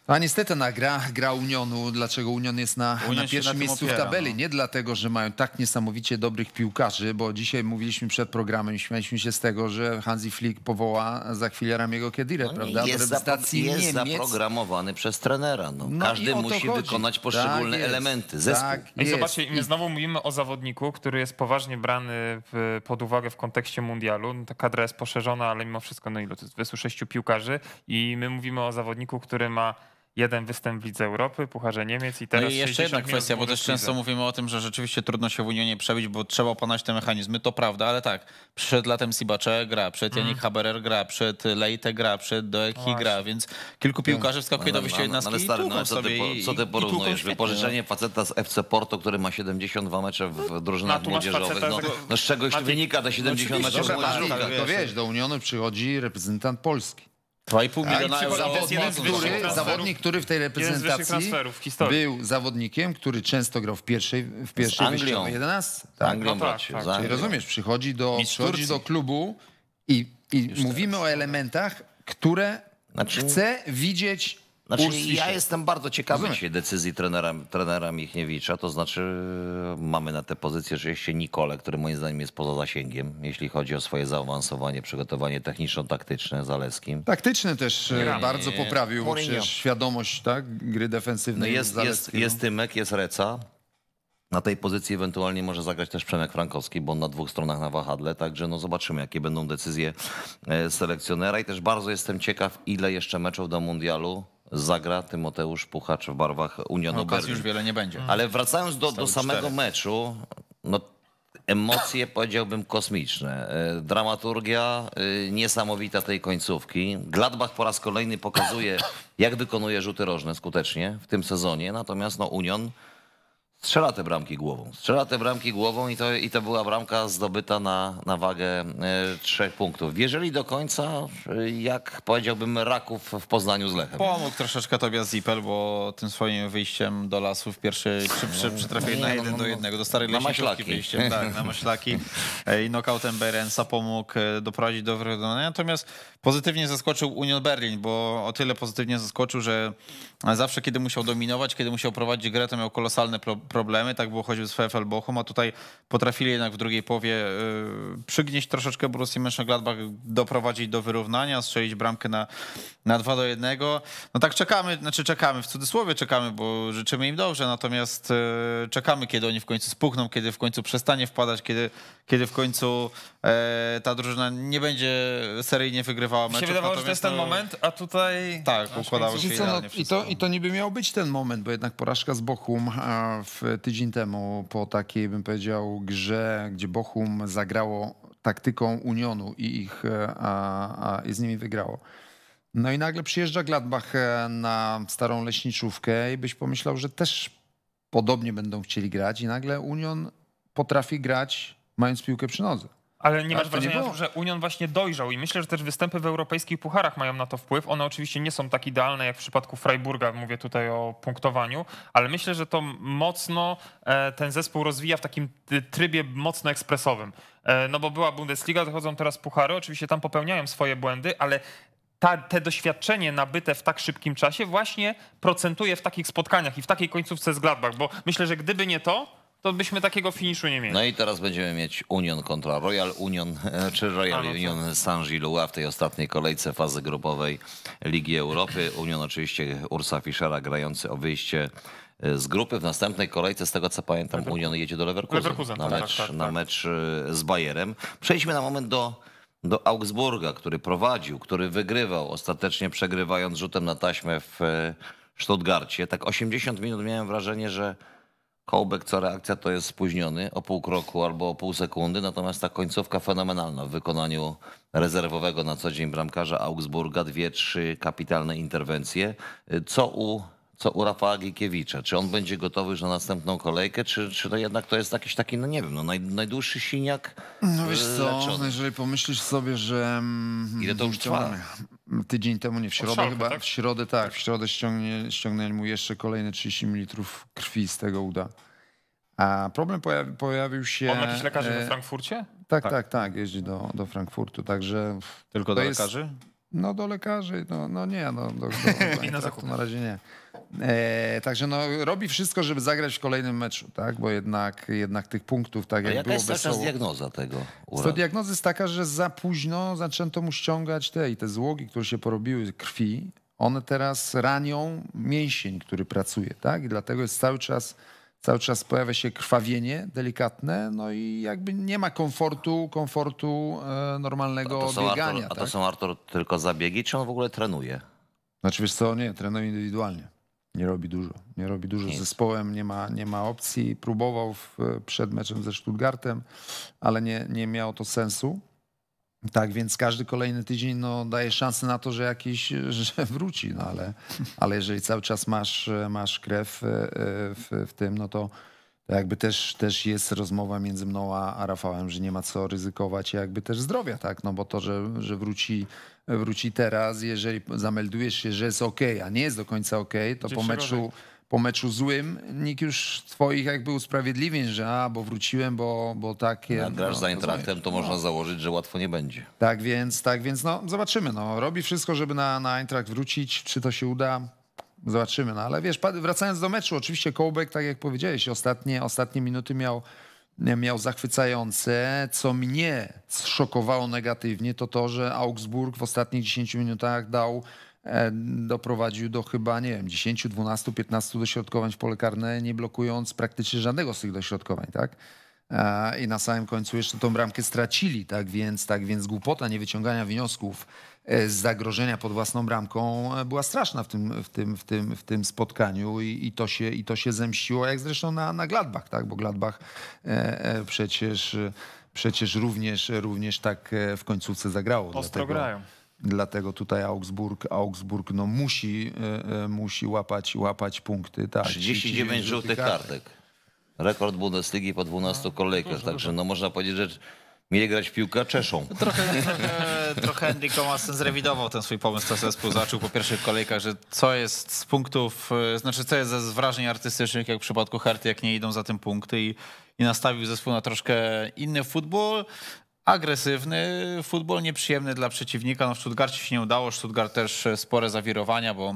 A niestety na gra, gra Unionu, dlaczego Union jest na, Union na pierwszym na miejscu opiera, w tabeli, no. nie dlatego, że mają tak niesamowicie dobrych piłkarzy, bo dzisiaj mówiliśmy przed programem, śmialiśmy się z tego, że Hansi Flick powoła za chwilę Ramiego Kedire, no, prawda? Jest, zapro- jest zaprogramowany przez trenera. No. no Każdy musi chodzi. wykonać tak poszczególne tak elementy. Zespół. Tak I zobaczcie, I... my znowu mówimy o zawodniku, który jest poważnie brany pod uwagę w kontekście mundialu. No, ta kadra jest poszerzona, ale mimo wszystko, no ile to jest 26 piłkarzy i my mówimy o zawodniku, który ma jeden występ w Lidze Europy, Pucharze Niemiec i teraz... No i jeszcze jedna kwestia, bo też często mówimy o tym, że rzeczywiście trudno się w Unionie przebić, bo trzeba opanować te mechanizmy, to prawda, ale tak, przed latem Sibacze gra, przed mm. Janik Haberer gra, przed Leite gra, przed Doeki gra, więc kilku no, piłkarzy wskakuje do no, no, wyjścia no, ale stary, no, co, ty, ty porównujesz? Wypożyczenie faceta z FC Porto, który ma 72 mecze w drużynach no, młodzieżowych, no, no z czegoś wynika te 70 no, meczów młodzieżowych. To wiesz, do Unii przychodzi reprezentant Polski. 2,5 miliona euro. Zawodnik, jeden który, zawodnik, który w tej reprezentacji był zawodnikiem, który często grał w pierwszej, w pierwszej z Anglią. 11. Tak, Anglią no tak, tak. Czyli rozumiesz, przychodzi do, przychodzi do klubu i, i mówimy teraz. o elementach, które znaczy... chce widzieć znaczy, ja jestem bardzo ciekawy dzisiaj decyzji trenera, trenera Michniewicza, to znaczy e, mamy na tę pozycję rzeczywiście Nikole, który moim zdaniem jest poza zasięgiem, jeśli chodzi o swoje zaawansowanie, przygotowanie techniczno-taktyczne z Aleskim. Taktyczne też e, nie, bardzo nie. poprawił Mourinho. świadomość tak, gry defensywnej. No jest, z jest, jest Tymek, jest Reca, na tej pozycji ewentualnie może zagrać też Przemek Frankowski, bo on na dwóch stronach na wahadle, także no zobaczymy, jakie będą decyzje e, selekcjonera i też bardzo jestem ciekaw, ile jeszcze meczów do mundialu zagra Tymoteusz Puchacz w barwach Unionu no, Berlin. już wiele nie będzie. Ale wracając do, do samego meczu, no, emocje powiedziałbym kosmiczne. E, dramaturgia e, niesamowita tej końcówki. Gladbach po raz kolejny pokazuje, jak wykonuje rzuty rożne skutecznie w tym sezonie, natomiast no, Union strzela te bramki głową. Strzela te bramki głową i to, i to była bramka zdobyta na, na wagę e, trzech punktów. Jeżeli do końca, e, jak powiedziałbym, raków w Poznaniu z Lechem. Pomógł troszeczkę Tobias Zipel, bo tym swoim wyjściem do lasu w pierwszej przy, przy, no, przytrafił na no, jeden no, do jednego, do starej na maślaki. wyjściem, tak, na maślaki *laughs* e, i nokautem Berensa pomógł doprowadzić do wyrównania. Natomiast pozytywnie zaskoczył Union Berlin, bo o tyle pozytywnie zaskoczył, że zawsze kiedy musiał dominować, kiedy musiał prowadzić grę, to miał kolosalne problemy problemy, tak było choćby z VfL Bochum, a tutaj potrafili jednak w drugiej połowie e, przygnieść troszeczkę Borussię Mönchengladbach, doprowadzić do wyrównania, strzelić bramkę na, na 2 do 1. No tak czekamy, znaczy czekamy, w cudzysłowie czekamy, bo życzymy im dobrze, natomiast e, czekamy, kiedy oni w końcu spuchną, kiedy w końcu przestanie wpadać, kiedy, kiedy w końcu E, ta drużyna nie będzie seryjnie wygrywała meczów. się wydawało, że to jest ten no, moment, a tutaj... Tak, układało się idealnie no, i, to, I to niby miał być ten moment, bo jednak porażka z Bochum e, w tydzień temu po takiej, bym powiedział, grze, gdzie Bochum zagrało taktyką Unionu i, ich, e, a, a, i z nimi wygrało. No i nagle przyjeżdża Gladbach na starą leśniczówkę i byś pomyślał, że też podobnie będą chcieli grać i nagle Union potrafi grać mając piłkę przy nodze. Ale nie masz wrażenia, nie że Union właśnie dojrzał i myślę, że też występy w europejskich pucharach mają na to wpływ. One oczywiście nie są tak idealne jak w przypadku Freiburga, mówię tutaj o punktowaniu, ale myślę, że to mocno e, ten zespół rozwija w takim trybie mocno ekspresowym. E, no bo była Bundesliga, dochodzą teraz puchary, oczywiście tam popełniają swoje błędy, ale ta, te doświadczenie nabyte w tak szybkim czasie właśnie procentuje w takich spotkaniach i w takiej końcówce z Gladbach, bo myślę, że gdyby nie to, to byśmy takiego finiszu nie mieli. No i teraz będziemy mieć Union kontra Royal Union, e, czy Royal no Union Saint-Gillois w tej ostatniej kolejce fazy grupowej Ligi Europy. Union oczywiście Ursa Fischera grający o wyjście e, z grupy. W następnej kolejce, z tego co pamiętam, Leverkusen. Union jedzie do Leverkusen, Leverkusen na, tak, mecz, tak, tak. na tak. mecz e, z Bayerem. Przejdźmy na moment do do Augsburga, który prowadził, który wygrywał, ostatecznie przegrywając rzutem na taśmę w Stuttgarcie. Tak 80 minut miałem wrażenie, że Kołbek co reakcja to jest spóźniony o pół kroku albo o pół sekundy, natomiast ta końcówka fenomenalna w wykonaniu rezerwowego na co dzień bramkarza Augsburga, dwie, trzy kapitalne interwencje. Co u, co u Rafała Gikiewicza? Czy on będzie gotowy już na następną kolejkę, czy, czy to jednak to jest jakiś taki, no nie wiem, no naj, najdłuższy siniak? No wiesz co, leczony. jeżeli pomyślisz sobie, że... Mm, Ile to już trwa? Tydzień temu, nie w środę chyba, tak? w środę tak, tak. w środę ściągnę ściągnęli mu jeszcze kolejne 30 ml krwi z tego uda. A problem pojawi, pojawił się... On jakiś lekarzy e, we Frankfurcie? Tak, tak, tak, tak, jeździ do, do Frankfurtu, także... Tylko do jest, lekarzy? No do lekarzy, no, no nie, no, do, do, do, *laughs* do na razie nie. E, także no, robi wszystko, żeby zagrać w kolejnym meczu, tak? bo jednak, jednak tych punktów, tak A jak jaka było jest wesoło... diagnoza tego To diagnoza jest taka, że za późno zaczęto mu ściągać te i te złogi, które się porobiły krwi, one teraz ranią mięsień, który pracuje, tak? I dlatego jest cały czas, cały czas pojawia się krwawienie delikatne, no i jakby nie ma komfortu, komfortu e, normalnego a biegania. Artur, a to tak? są Artur tylko zabiegi, czy on w ogóle trenuje? Znaczy wiesz co, nie, trenuje indywidualnie nie robi dużo. Nie robi dużo z zespołem, nie ma, nie ma opcji. Próbował w, przed meczem ze Stuttgartem, ale nie, nie miało to sensu. Tak więc każdy kolejny tydzień no, daje szansę na to, że jakiś *laughs* że wróci, no, ale, ale jeżeli cały czas masz, masz krew e, e, w, w tym, no to to jakby też, też jest rozmowa między mną a Rafałem, że nie ma co ryzykować jakby też zdrowia, tak? No bo to, że, że wróci, wróci teraz, jeżeli zameldujesz się, że jest ok, a nie jest do końca ok, to po meczu, po meczu złym nikt już twoich jakby usprawiedliwień, że a, bo wróciłem, bo, bo takie... Jak no, grasz no, za Intraktem, to można no. założyć, że łatwo nie będzie. Tak więc, tak więc no zobaczymy. No, robi wszystko, żeby na, na Eintracht wrócić. Czy to się uda? Zobaczymy, no ale wiesz, wracając do meczu, oczywiście Kołbek, tak jak powiedziałeś, ostatnie, ostatnie minuty miał, miał zachwycające. Co mnie zszokowało negatywnie, to to, że Augsburg w ostatnich 10 minutach dał e, doprowadził do chyba, nie wiem, 10, 12, 15 dośrodkowań w pole karne, nie blokując praktycznie żadnego z tych dośrodkowań, tak? E, I na samym końcu jeszcze tą bramkę stracili, tak więc, tak więc głupota nie wyciągania wniosków E, z zagrożenia pod własną bramką e, była straszna w tym, w tym, w tym, w tym spotkaniu i, i, to się, i to się zemściło, jak zresztą na, na Gladbach, tak? bo Gladbach e, przecież, przecież również, również tak w końcówce zagrało. Ostro grają. Dlatego tutaj Augsburg, Augsburg no musi, musi łapać, łapać punkty. Tak, 39 żółtych kartek. kartek. Rekord Bundesligi po 12 kolejkach, także no, można powiedzieć, że mieli grać w piłkę, czeszą. *laughs* Trochę, trochę, trochę Henryk Omasen zrewidował ten swój pomysł, to zespół zaczął po pierwszych kolejkach, że co jest z punktów, e, znaczy co jest ze wrażeń artystycznych, jak w przypadku Herty, jak nie idą za tym punkty i, i nastawił zespół na troszkę inny futbol, agresywny futbol, nieprzyjemny dla przeciwnika. No w Stuttgarcie się nie udało, Stuttgart też e, spore zawirowania, bo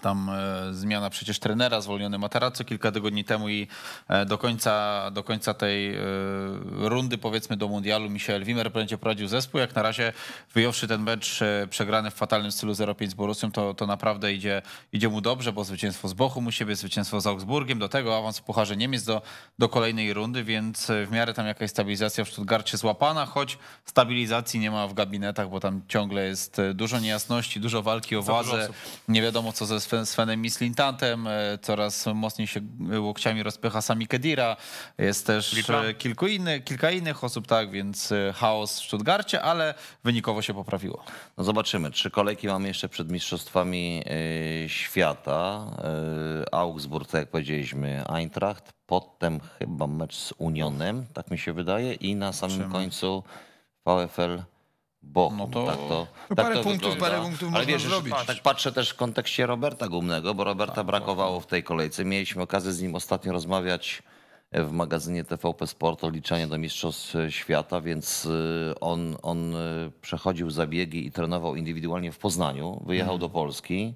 tam e, zmiana przecież trenera, zwolniony Materazzo kilka tygodni temu i e, do końca, do końca tej e, rundy powiedzmy do mundialu Michel Wimmer będzie prowadził zespół. Jak na razie wyjąwszy ten mecz przegrany w fatalnym stylu 0-5 z Borussią, to, to naprawdę idzie, idzie mu dobrze, bo zwycięstwo z Bochum u siebie, zwycięstwo z Augsburgiem, do tego awans w Pucharze Niemiec do, do kolejnej rundy, więc w miarę tam jakaś stabilizacja w Stuttgarcie złapana, choć stabilizacji nie ma w gabinetach, bo tam ciągle jest dużo niejasności, dużo walki o władzę, nie wiadomo co ze Svenem Mislintantem, e, coraz mocniej się łokciami rozpycha Sami Kedira, jest też e, kilku kilka innych osób, tak, więc e, chaos w Stuttgarcie, ale wynikowo się poprawiło. No zobaczymy, trzy kolejki mamy jeszcze przed Mistrzostwami Świata. Augsburg, tak jak powiedzieliśmy, Eintracht, potem chyba mecz z Unionem, tak mi się wydaje, i na samym końcu VFL bo No to... Tak to, no tak parę, to punktów, parę punktów Ale wiesz, zrobić. Tak patrzę też w kontekście Roberta Gumnego, bo Roberta tak, brakowało w tej kolejce. Mieliśmy okazję z nim ostatnio rozmawiać e, w magazynie TVP Sport o liczeniu do Mistrzostw e, Świata, więc e, on, on przechodził zabiegi i trenował indywidualnie w Poznaniu. Wyjechał mhm. do Polski.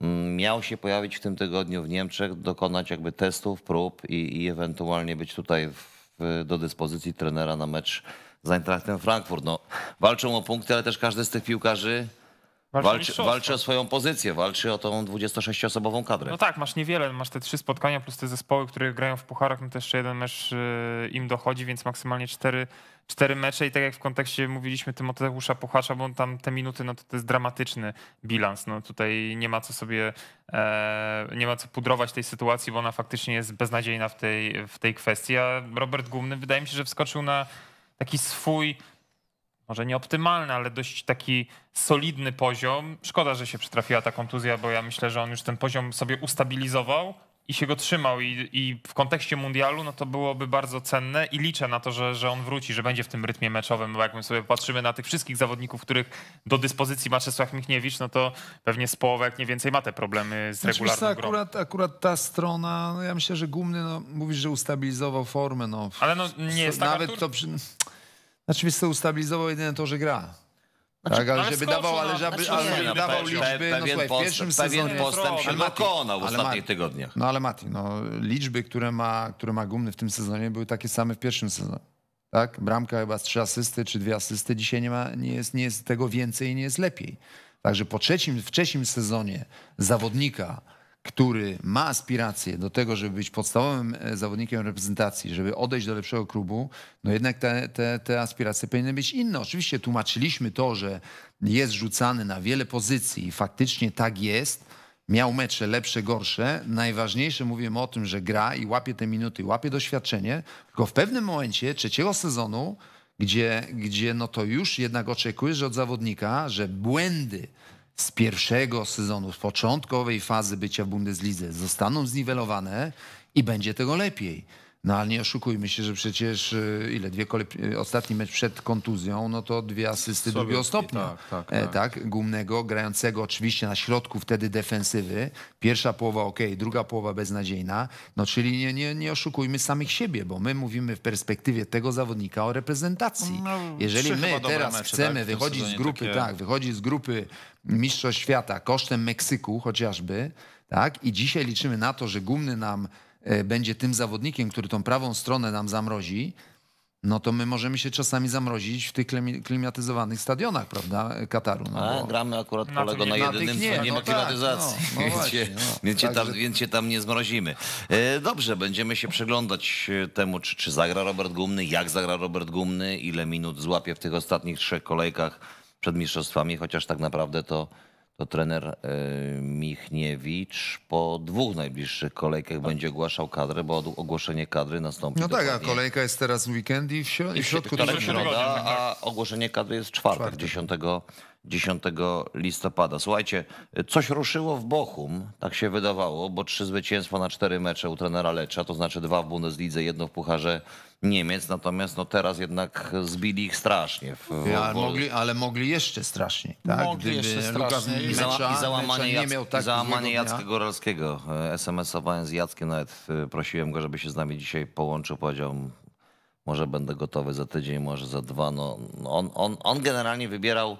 Mm, miał się pojawić w tym tygodniu w Niemczech, dokonać jakby testów, prób i, i ewentualnie być tutaj w, do dyspozycji trenera na mecz z Eintrachtem Frankfurt. No, walczą o punkty, ale też każdy z tych piłkarzy walczy, walczy, o swoją pozycję, walczy o tą 26-osobową kadrę. No tak, masz niewiele, masz te trzy spotkania plus te zespoły, które grają w pucharach, no to jeszcze jeden mecz e, im dochodzi, więc maksymalnie cztery, cztery mecze i tak jak w kontekście mówiliśmy Tymoteusza Puchacza, bo tam te minuty, no to, to jest dramatyczny bilans, no tutaj nie ma co sobie, e, nie ma co pudrować tej sytuacji, bo ona faktycznie jest beznadziejna w tej, w tej kwestii, a Robert Gumny wydaje mi się, że wskoczył na taki swój, może nie optymalny, ale dość taki solidny poziom. Szkoda, że się przytrafiła ta kontuzja, bo ja myślę, że on już ten poziom sobie ustabilizował i się go trzymał i, i, w kontekście mundialu, no to byłoby bardzo cenne i liczę na to, że, że on wróci, że będzie w tym rytmie meczowym, bo jak my sobie patrzymy na tych wszystkich zawodników, których do dyspozycji ma Czesław Michniewicz, no to pewnie z połowy, jak nie więcej, ma te problemy z znaczy, regularną znaczy, grą. Akurat, ta strona, no ja myślę, że Gumny, no mówisz, że ustabilizował formę, no. Ale no nie jest Nawet tak, Artur? to przy... Znaczy, wiesz co, ustabilizował jedynie to, że gra. Znaczy, tak, ale, żeby dawał, ale żeby znaczy, ale nie, dawał liczby, pe, no pewien, no, słuchaj, postęp, pewien sezonie, postęp się dokonał w ostatnich tygodniach. No ale Mati, no, liczby, które ma, które ma Gumny w tym sezonie były takie same w pierwszym sezonie. Tak? Bramka chyba z trzy asysty czy dwie asysty. Dzisiaj nie, ma, nie, jest, nie jest tego więcej i nie jest lepiej. Także po trzecim, w trzecim sezonie zawodnika, który ma aspiracje do tego, żeby być podstawowym e, zawodnikiem reprezentacji, żeby odejść do lepszego klubu, no jednak te, te, te aspiracje powinny być inne. Oczywiście tłumaczyliśmy to, że jest rzucany na wiele pozycji i faktycznie tak jest. Miał mecze lepsze, gorsze. Najważniejsze mówimy o tym, że gra i łapie te minuty, łapie doświadczenie. Tylko w pewnym momencie trzeciego sezonu, gdzie, gdzie no to już jednak oczekujesz od zawodnika, że błędy, z pierwszego sezonu, z początkowej fazy bycia w Bundeslidze zostaną zniwelowane i będzie tego lepiej. No ale nie oszukujmy się, że przecież y, ile dwie kole... Y, ostatni mecz przed kontuzją, no to dwie asysty drugiego stopnia. Tak, tak, tak. E, tak, tak gumnego, grającego oczywiście na środku wtedy defensywy. Pierwsza połowa ok, druga połowa beznadziejna. No czyli nie, nie, nie oszukujmy samych siebie, bo my mówimy w perspektywie tego zawodnika o reprezentacji. No, Jeżeli my teraz chcemy tak, wychodzić z grupy, takie... tak, wychodzić z grupy Mistrzostw Świata kosztem Meksyku chociażby, tak? I dzisiaj liczymy na to, że gumny nam e, będzie tym zawodnikiem, który tą prawą stronę nam zamrozi, no to my możemy się czasami zamrozić w tych klimatyzowanych stadionach, prawda, Kataru. No bo... gramy akurat na kolego na jedynym nie, no tak, klimatyzacji, no, no właśnie, no. więc, się tam, więc się tam nie zmrozimy. E, dobrze, będziemy się przeglądać e, temu, czy, czy zagra Robert Gumny, jak zagra Robert Gumny, ile minut złapie w tych ostatnich trzech kolejkach przed mistrzostwami, chociaż tak naprawdę to, to trener e, Michniewicz po dwóch najbliższych kolejkach tak. będzie ogłaszał kadrę, bo ogłoszenie kadry nastąpi. No tak, a kolejka jest teraz w weekend i w, środ- i w środku tygodnia, tak. a ogłoszenie kadry jest czwartek, czwartek. 10 10 listopada. Słuchajcie, coś ruszyło w Bochum, tak się wydawało, bo trzy zwycięstwa na cztery mecze u trenera Lecza, to znaczy dwa w Bundeslidze, jedno w Pucharze Niemiec, natomiast no teraz jednak zbili ich strasznie. W, w, ale, mogli, ale mogli jeszcze straszniej. Tak? Mogli Gdyby jeszcze straszniej. I, I załamanie, nie tak załamanie Jacka Goralskiego. E, SMS-owałem z Jackiem, nawet e, prosiłem go, żeby się z nami dzisiaj połączył, powiedział może będę gotowy za tydzień, może za dwa. No, no on, on, on generalnie wybierał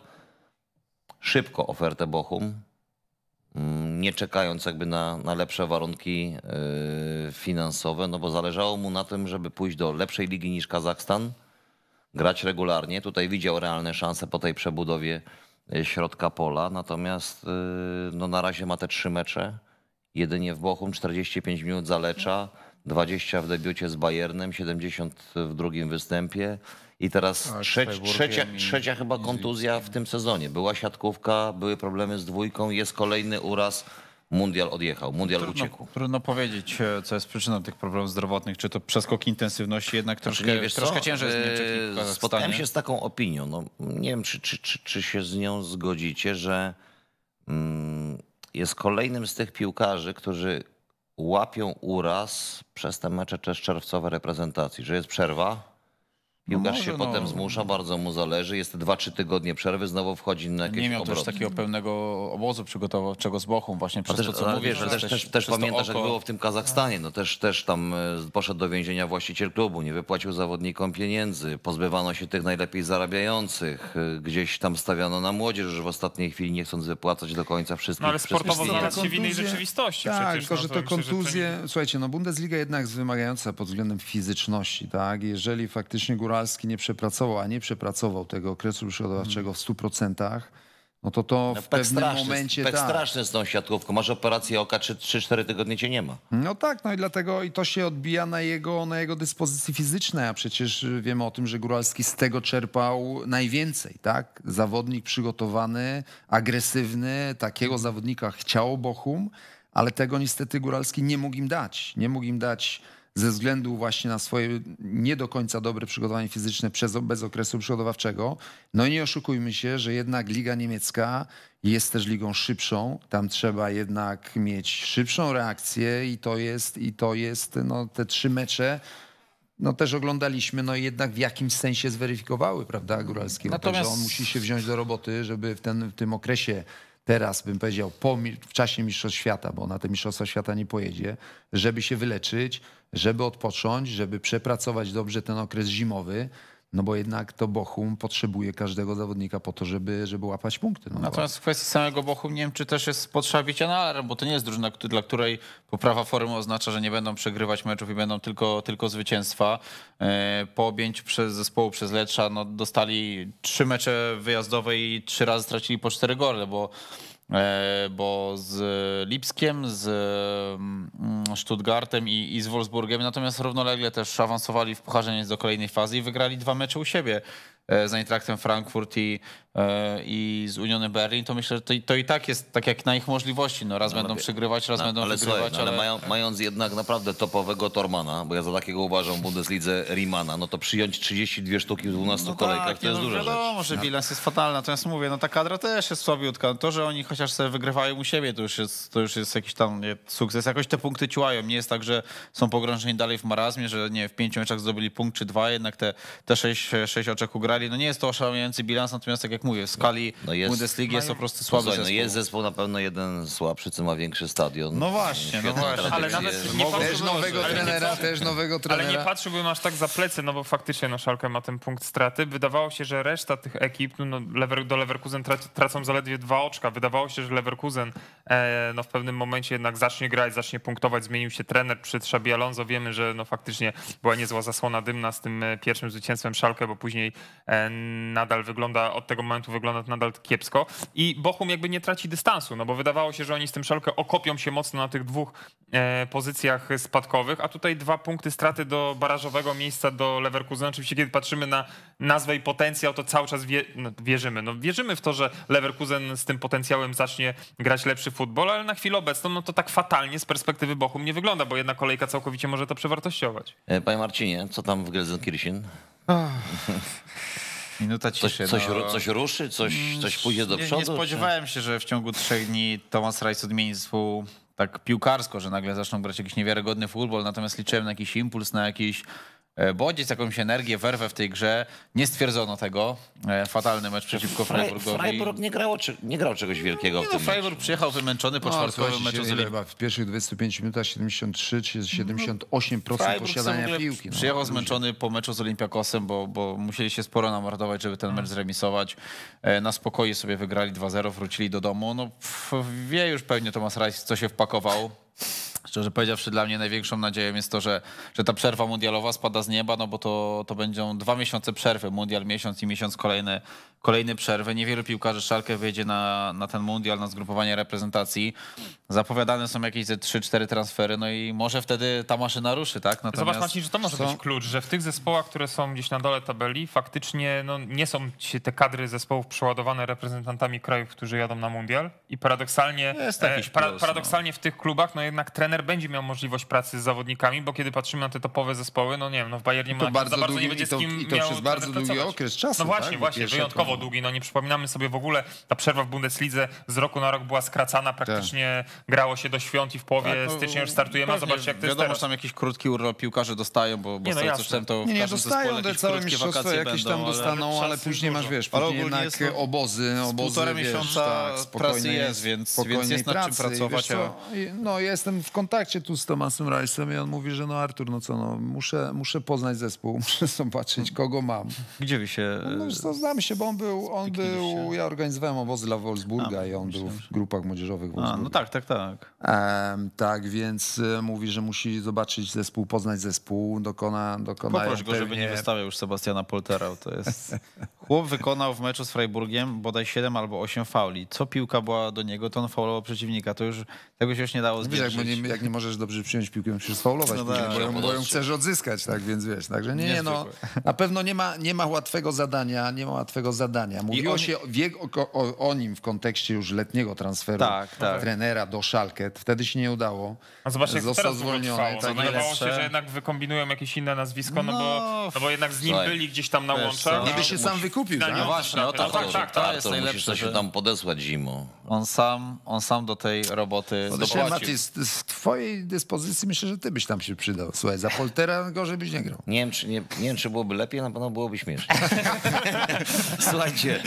szybko ofertę Bochum, mm. mm, nie czekając jakby na, na lepsze warunki yy, finansowe, no bo zależało mu na tym, żeby pójść do lepszej ligi niż Kazachstan, grać regularnie. Tutaj widział realne szanse po tej przebudowie yy, środka pola, natomiast yy, no, na razie ma te trzy mecze. Jedynie w Bochum 45 minut zalecza, 20 w debiucie z Bayernem, 70 w drugim występie. I teraz trzecia, trzecia chyba kontuzja w tym sezonie. Była siatkówka, były problemy z dwójką, jest kolejny uraz. Mundial odjechał, mundial trudno, uciekł. Trudno powiedzieć, e, co jest przyczyną tych problemów zdrowotnych. Czy to przeskok intensywności jednak znaczy, troszkę, znaczy nie, wiesz troszkę ciężej jest e, Spotkałem się z taką opinią. No, nie wiem, czy, czy, czy, czy się z nią zgodzicie, że mm, jest kolejnym z tych piłkarzy, którzy łapią uraz przez te mecze czerwcowe reprezentacji, że jest przerwa Piłkarz no się no. potem zmusza, bardzo mu zależy. Jest 2-3 tygodnie przerwy, znowu wchodzi na jakieś Nie miał obroty. też takiego pełnego obozu przygotowawczego z Bochum właśnie przez też, to, co mówisz, że też, też, też pamiętasz, jak było w tym Kazachstanie. No też, też tam e, poszedł do więzienia właściciel klubu, nie wypłacił zawodnikom pieniędzy. Pozbywano się tych najlepiej zarabiających. E, gdzieś tam stawiano na młodzież, że w ostatniej chwili nie chcąc wypłacać do końca wszystkich. No ale sportowo znalazł się w innej rzeczywistości tak, przecież. tylko no, że to kontuzje... Słuchajcie, no Bundesliga jednak jest wymagająca pod względem fizyczności, tak? Jeżeli faktycznie góra Kowalski nie przepracował, a nie przepracował tego okresu przygotowawczego w 100%, no to to no, w pewnym straszny, momencie... Tak straszny z tą siatkówką. Masz operację oka, 3-4 tygodnie cię nie ma. No tak, no i dlatego i to się odbija na jego, na jego dyspozycji fizycznej, a przecież y, wiemy o tym, że Góralski z tego czerpał najwięcej, tak? Zawodnik przygotowany, agresywny, takiego zawodnika chciał Bochum, ale tego niestety Góralski nie mógł im dać. Nie mógł im dać ze względu właśnie na swoje nie do końca dobre przygotowanie fizyczne przez, bez okresu przygotowawczego. No i nie oszukujmy się, że jednak Liga Niemiecka jest też ligą szybszą. Tam trzeba jednak mieć szybszą reakcję i to jest, i to jest no, te trzy mecze no też oglądaliśmy, no jednak w jakimś sensie zweryfikowały, prawda, Góralskiego. Natomiast... on musi się wziąć do roboty, żeby w, ten, w tym okresie teraz, bym powiedział, po, w czasie Mistrzostw Świata, bo na te Mistrzostwa Świata nie pojedzie, żeby się wyleczyć, żeby odpocząć, żeby przepracować dobrze ten okres zimowy, no bo jednak to Bochum potrzebuje każdego zawodnika po to, żeby, żeby łapać punkty. No Natomiast w kwestii samego Bochum nie wiem, czy też jest potrzeba bicia na alarm, bo to nie jest drużyna, dla której poprawa formy oznacza, że nie będą przegrywać meczów i będą tylko, tylko zwycięstwa. E, po objęciu przez zespołu przez Lecza no, dostali trzy mecze wyjazdowe i trzy razy stracili po cztery gole, bo E, bo z Lipskiem, z mm, Stuttgartem i, i z Wolfsburgiem, natomiast równolegle też awansowali w Pucharze do kolejnej fazy i wygrali dwa mecze u siebie e, z Eintrachtem Frankfurt i E, i z Unionem Berlin, to myślę, że to, to, i tak jest tak jak na ich możliwości. No, raz no, będą no, przegrywać, raz no, będą ale wygrywać. Słuchaj, no, ale, ale... Mają, mając jednak naprawdę topowego Tormana, bo ja za takiego uważam w Bundeslidze Rimana, no to przyjąć 32 sztuki w 12 no kolejkach tak, to jest no, duża wiadomo, że no. bilans jest fatalny, natomiast mówię, no ta kadra też jest słabiutka. To, że oni chociaż sobie wygrywają u siebie, to już jest, to już jest jakiś tam nie, sukces. Jakoś te punkty ciłają. Nie jest tak, że są pogrążeni dalej w marazmie, że nie, w pięciu meczach zdobyli punkt czy dwa, jednak te, te sześć, sześć oczek ugrali. No nie jest to oszałamiający bilans, natomiast tak jak jak mówię, w skali no, no jest, Bundesligi jest po prostu słaby no zespół. No jest zespół na pewno jeden słabszy, co ma większy stadion. No właśnie, no właśnie. Ale nawet nie też nowego ale trenera, też nowego trenera. Ale nie patrzyłbym aż tak za plecy, no bo faktycznie no Szalkę ma ten punkt straty. Wydawało się, że reszta tych ekip, no, no do Leverkusen tracą zaledwie dwa oczka. Wydawało się, że Leverkusen e, no, w pewnym momencie jednak zacznie grać, zacznie punktować, zmienił się trener przy Xabi Alonso. Wiemy, że no, faktycznie była niezła zasłona dymna z tym e, pierwszym zwycięstwem Szalkę, bo później e, nadal wygląda od tego momentu wygląda to nadal kiepsko. I Bochum jakby nie traci dystansu, no bo wydawało się, że oni z tym Szalkę okopią się mocno na tych dwóch e, pozycjach spadkowych, a tutaj dwa punkty straty do barażowego miejsca do Leverkusen. Oczywiście kiedy patrzymy na nazwę i potencjał, to cały czas wie, no, wierzymy. No, wierzymy w to, że Leverkusen z tym potencjałem zacznie grać lepszy futbol, ale na chwilę obecną no to tak fatalnie z perspektywy Bochum nie wygląda, bo jedna kolejka całkowicie może to przewartościować. E, panie Marcinie, co tam w Gelsenkirchen? Oh. *laughs* Minuta ciszy. Coś, no. coś ruszy, coś, mm, coś pójdzie do przodu? Nie, nie spodziewałem się, że w ciągu trzech dni Thomas Rice odmieni swój tak piłkarsko, że nagle zaczną grać jakiś niewiarygodny futbol, natomiast liczyłem na jakiś impuls, na jakiś E, bodziec, jakąś energię, werwę w tej grze. Nie stwierdzono tego. E, fatalny mecz przeciwko Fre Freiburgowi. Freiburg nie grał, nie grał czegoś wielkiego no, w tym Freiburg przyjechał wymęczony po no, czwartkowym meczu z Chyba w pierwszych 25 minutach 73 czy 78% mhm. Freiburg posiadania piłki. No. Przyjechał zmęczony po meczu z Olimpiakosem, bo, bo musieli się sporo namordować, żeby ten mecz zremisować. E, na spokoju sobie wygrali 2-0, wrócili do domu. No, pff, wie już pewnie Tomasz Rajs, co się wpakował. Szczerze powiedziawszy, dla mnie największą nadzieją jest to, że, że ta przerwa mundialowa spada z nieba, no bo to, to będą dwa miesiące przerwy, mundial miesiąc i miesiąc kolejny, kolejny przerwy. Niewielu piłkarzy Szalkę wyjdzie na, na ten mundial, na zgrupowanie reprezentacji. Zapowiadane są jakieś ze 3-4 transfery, no i może wtedy ta maszyna ruszy, tak? Natomiast Zobacz Marcin, że to może być klucz, że w tych zespołach, które są gdzieś na dole tabeli, faktycznie no, nie są te kadry zespołów przeładowane reprezentantami krajów, którzy jadą na mundial i paradoksalnie, jest e, plus, no. paradoksalnie no. w tych klubach no jednak trener trener będzie miał możliwość pracy z zawodnikami, bo kiedy patrzymy na te topowe zespoły, no nie wiem, no w Bayernie Monachium bardzo za bardzo długi, nie będzie to, z kim I to przez bardzo długi pracować. okres czasu. No właśnie, tak? właśnie, wyjątkowo to... długi. No nie przypominamy sobie w ogóle, ta przerwa w Bundeslidze z roku na rok była skracana, tak. praktycznie tak. grało się do świąt i w połowie tak, no, stycznia już startujemy, zobaczcie jak to jest Wiadomo, że tam jakiś krótki urlop piłkarze dostają, bo, bo nie, no, z to w nie, nie, dostają te całe mistrzostwa jakieś tam dostaną, ale później masz, wiesz, później jednak obozy, obozy, półtora miesiąca tak, pracy jest, więc jest nad czym pracować. No jestem w kontakcie tu z Tomasem Rajsem i on mówi, że no Artur, no co, no muszę, muszę poznać zespół, *laughs* muszę zobaczyć, kogo mam. Gdzie wy się... No, no, no znamy się, bo on był, on był ja organizowałem obozy dla Wolfsburga A, i on myślałem, był w grupach młodzieżowych Wolfsburga. A, no tak, tak, tak. tak, więc e, mówi, że musi zobaczyć zespół, poznać zespół, dokona... dokona Poproś go, pewnie... żeby nie wystawiał już Sebastiana Poltera, to jest... Chłop wykonał w meczu z Freiburgiem bodaj 7 albo 8 fauli. Co piłka była do niego, to on faulował przeciwnika, to już tego się już nie dało no zmierzyć jak nie możesz dobrze przyjąć piłki, musisz sfaulować, no tak, bo, ją, no bo ją tak. chcesz odzyskać, tak, więc wiesz, także nie, nie no, na pewno nie ma, nie ma łatwego zadania, nie ma łatwego zadania. Mówiło on... się wie, o, o, o, nim w kontekście już letniego transferu tak, tak. trenera do Szalkę, wtedy się nie udało, A zobaczcie, został zwolniony. Tak, no, Wydawało się, że jednak wykombinują jakieś inne nazwisko, no, no, bo, no bo jednak z nim byli gdzieś tam na łączach. Niby się no sam wykupił, no, no właśnie, o to, tak, tak, to jest najlepsze, że się tam podesłać zimą on sam, on sam do tej roboty dopłacił. z, z twojej dyspozycji myślę, że ty byś tam się przydał. Słuchaj, za Poltera gorzej byś nie grał. Nie wiem, czy, nie, nie wiem, czy byłoby lepiej, na pewno byłoby śmiesznie. *laughs* Słuchajcie,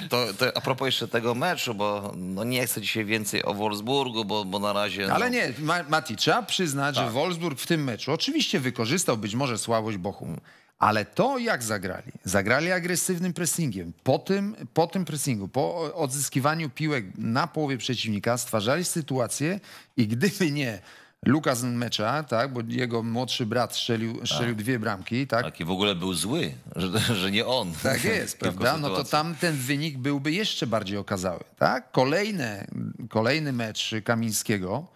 yy, to, to, a propos jeszcze tego meczu, bo no nie chcę dzisiaj więcej o Wolfsburgu, bo, bo na razie... No... Ale nie, Mati, trzeba przyznać, tak. że Wolfsburg w tym meczu oczywiście wykorzystał być może słabość Bochum, ale to jak zagrali? Zagrali agresywnym pressingiem. Po tym, po tym pressingu, po odzyskiwaniu piłek na połowie przeciwnika stwarzali sytuację i gdyby nie Luka z mecza, tak, bo jego młodszy brat strzelił, tak. strzelił tak. dwie bramki. Tak. tak, i w ogóle był zły, że, że nie on. *laughs* Tak jest, prawda? No to tam ten wynik byłby jeszcze bardziej okazały. Tak? Kolejne, kolejny mecz Kamińskiego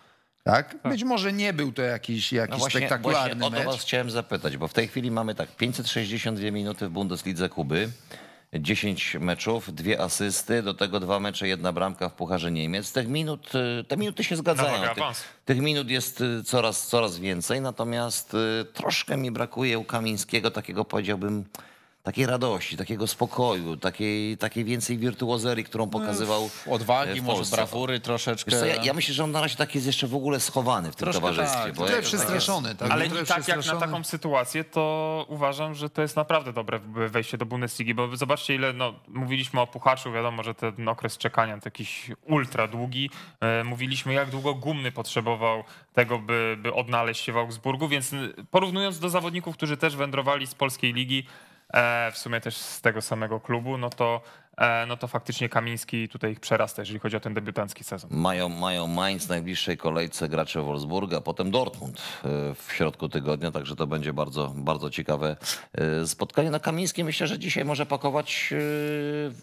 tak? tak? Być może nie był to jakiś, jakiś no właśnie, spektakularny właśnie mecz. O to was chciałem zapytać, bo w tej chwili mamy tak 562 minuty w Bundeslidze Kuby. 10 meczów, dwie asysty, do tego dwa mecze, jedna bramka w Pucharze Niemiec. Tych minut, y, te minuty się no zgadzają. No, tych, tych, minut jest y, coraz, coraz więcej, natomiast y, troszkę mi brakuje u Kamińskiego takiego, powiedziałbym, takiej radości, takiego spokoju, takiej, takiej więcej wirtuozerii, którą no, pokazywał. Odwagi, e, w może brawury troszeczkę. Co, ja, ja, myślę, że on na razie tak jest jeszcze w ogóle schowany w tym Troszkę towarzystwie. Tak. Bo ja, tak przestraszony. Tak, ale nie tak jak na taką sytuację, to uważam, że to jest naprawdę dobre wejście do Bundesligi, bo zobaczcie ile, no, mówiliśmy o Puchaczu, wiadomo, że ten okres czekania to jakiś ultra długi. E, mówiliśmy, jak długo Gumny potrzebował tego, by, by odnaleźć się w Augsburgu, więc porównując do zawodników, którzy też wędrowali z polskiej ligi, E, w sumie też z tego samego klubu, no to e, no to faktycznie Kamiński tutaj ich przerasta, jeżeli chodzi o ten debiutancki sezon. Mają, mają Mainz w najbliższej kolejce gracze Wolfsburga, potem Dortmund e, w środku tygodnia, także to będzie bardzo, bardzo ciekawe spotkanie. na no Kamiński myślę, że dzisiaj może pakować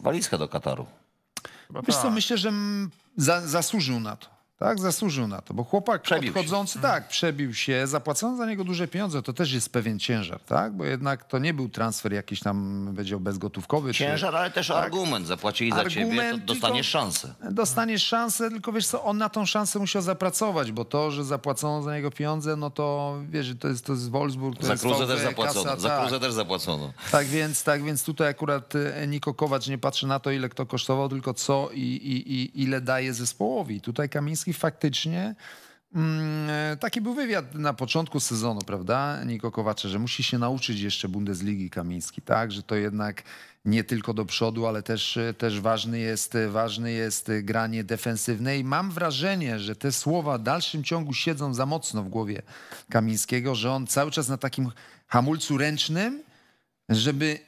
walizkę do Kataru. Wiesz co, myślę, że zasłużył na to. Tak, zasłużył na to, bo chłopak przebił odchodzący, się. Mhm. tak, przebił się, zapłacono za niego duże pieniądze, to też jest pewien ciężar, tak? Bo jednak to nie był transfer jakiś tam, powiedział, bezgotówkowy. Ciężar, czy, ale też tak? argument, zapłacili argument, za ciebie, to dostaniesz szansę. Dostaniesz mhm. szansę, tylko wiesz co, on na tą szansę musiał zapracować, bo to, że zapłacono za niego pieniądze, no to wiesz, to jest, to jest Wolfsburg, to za jest Kruzę też zapłacono, kasa, za tak. też zapłacono. Tak więc, tak więc tutaj akurat y, Niko Kowacz nie patrzy na to, ile kto kosztował, tylko co i, i, i ile daje zespołowi. Tutaj Kamiński faktycznie. Mm, taki był wywiad na początku sezonu, prawda, Niko Kowacze, że musi się nauczyć jeszcze Bundesligi Kamiński, tak, że to jednak nie tylko do przodu, ale też, też ważny, jest, ważny jest granie defensywne i mam wrażenie, że te słowa w dalszym ciągu siedzą za mocno w głowie Kamińskiego, że on cały czas na takim hamulcu ręcznym, żeby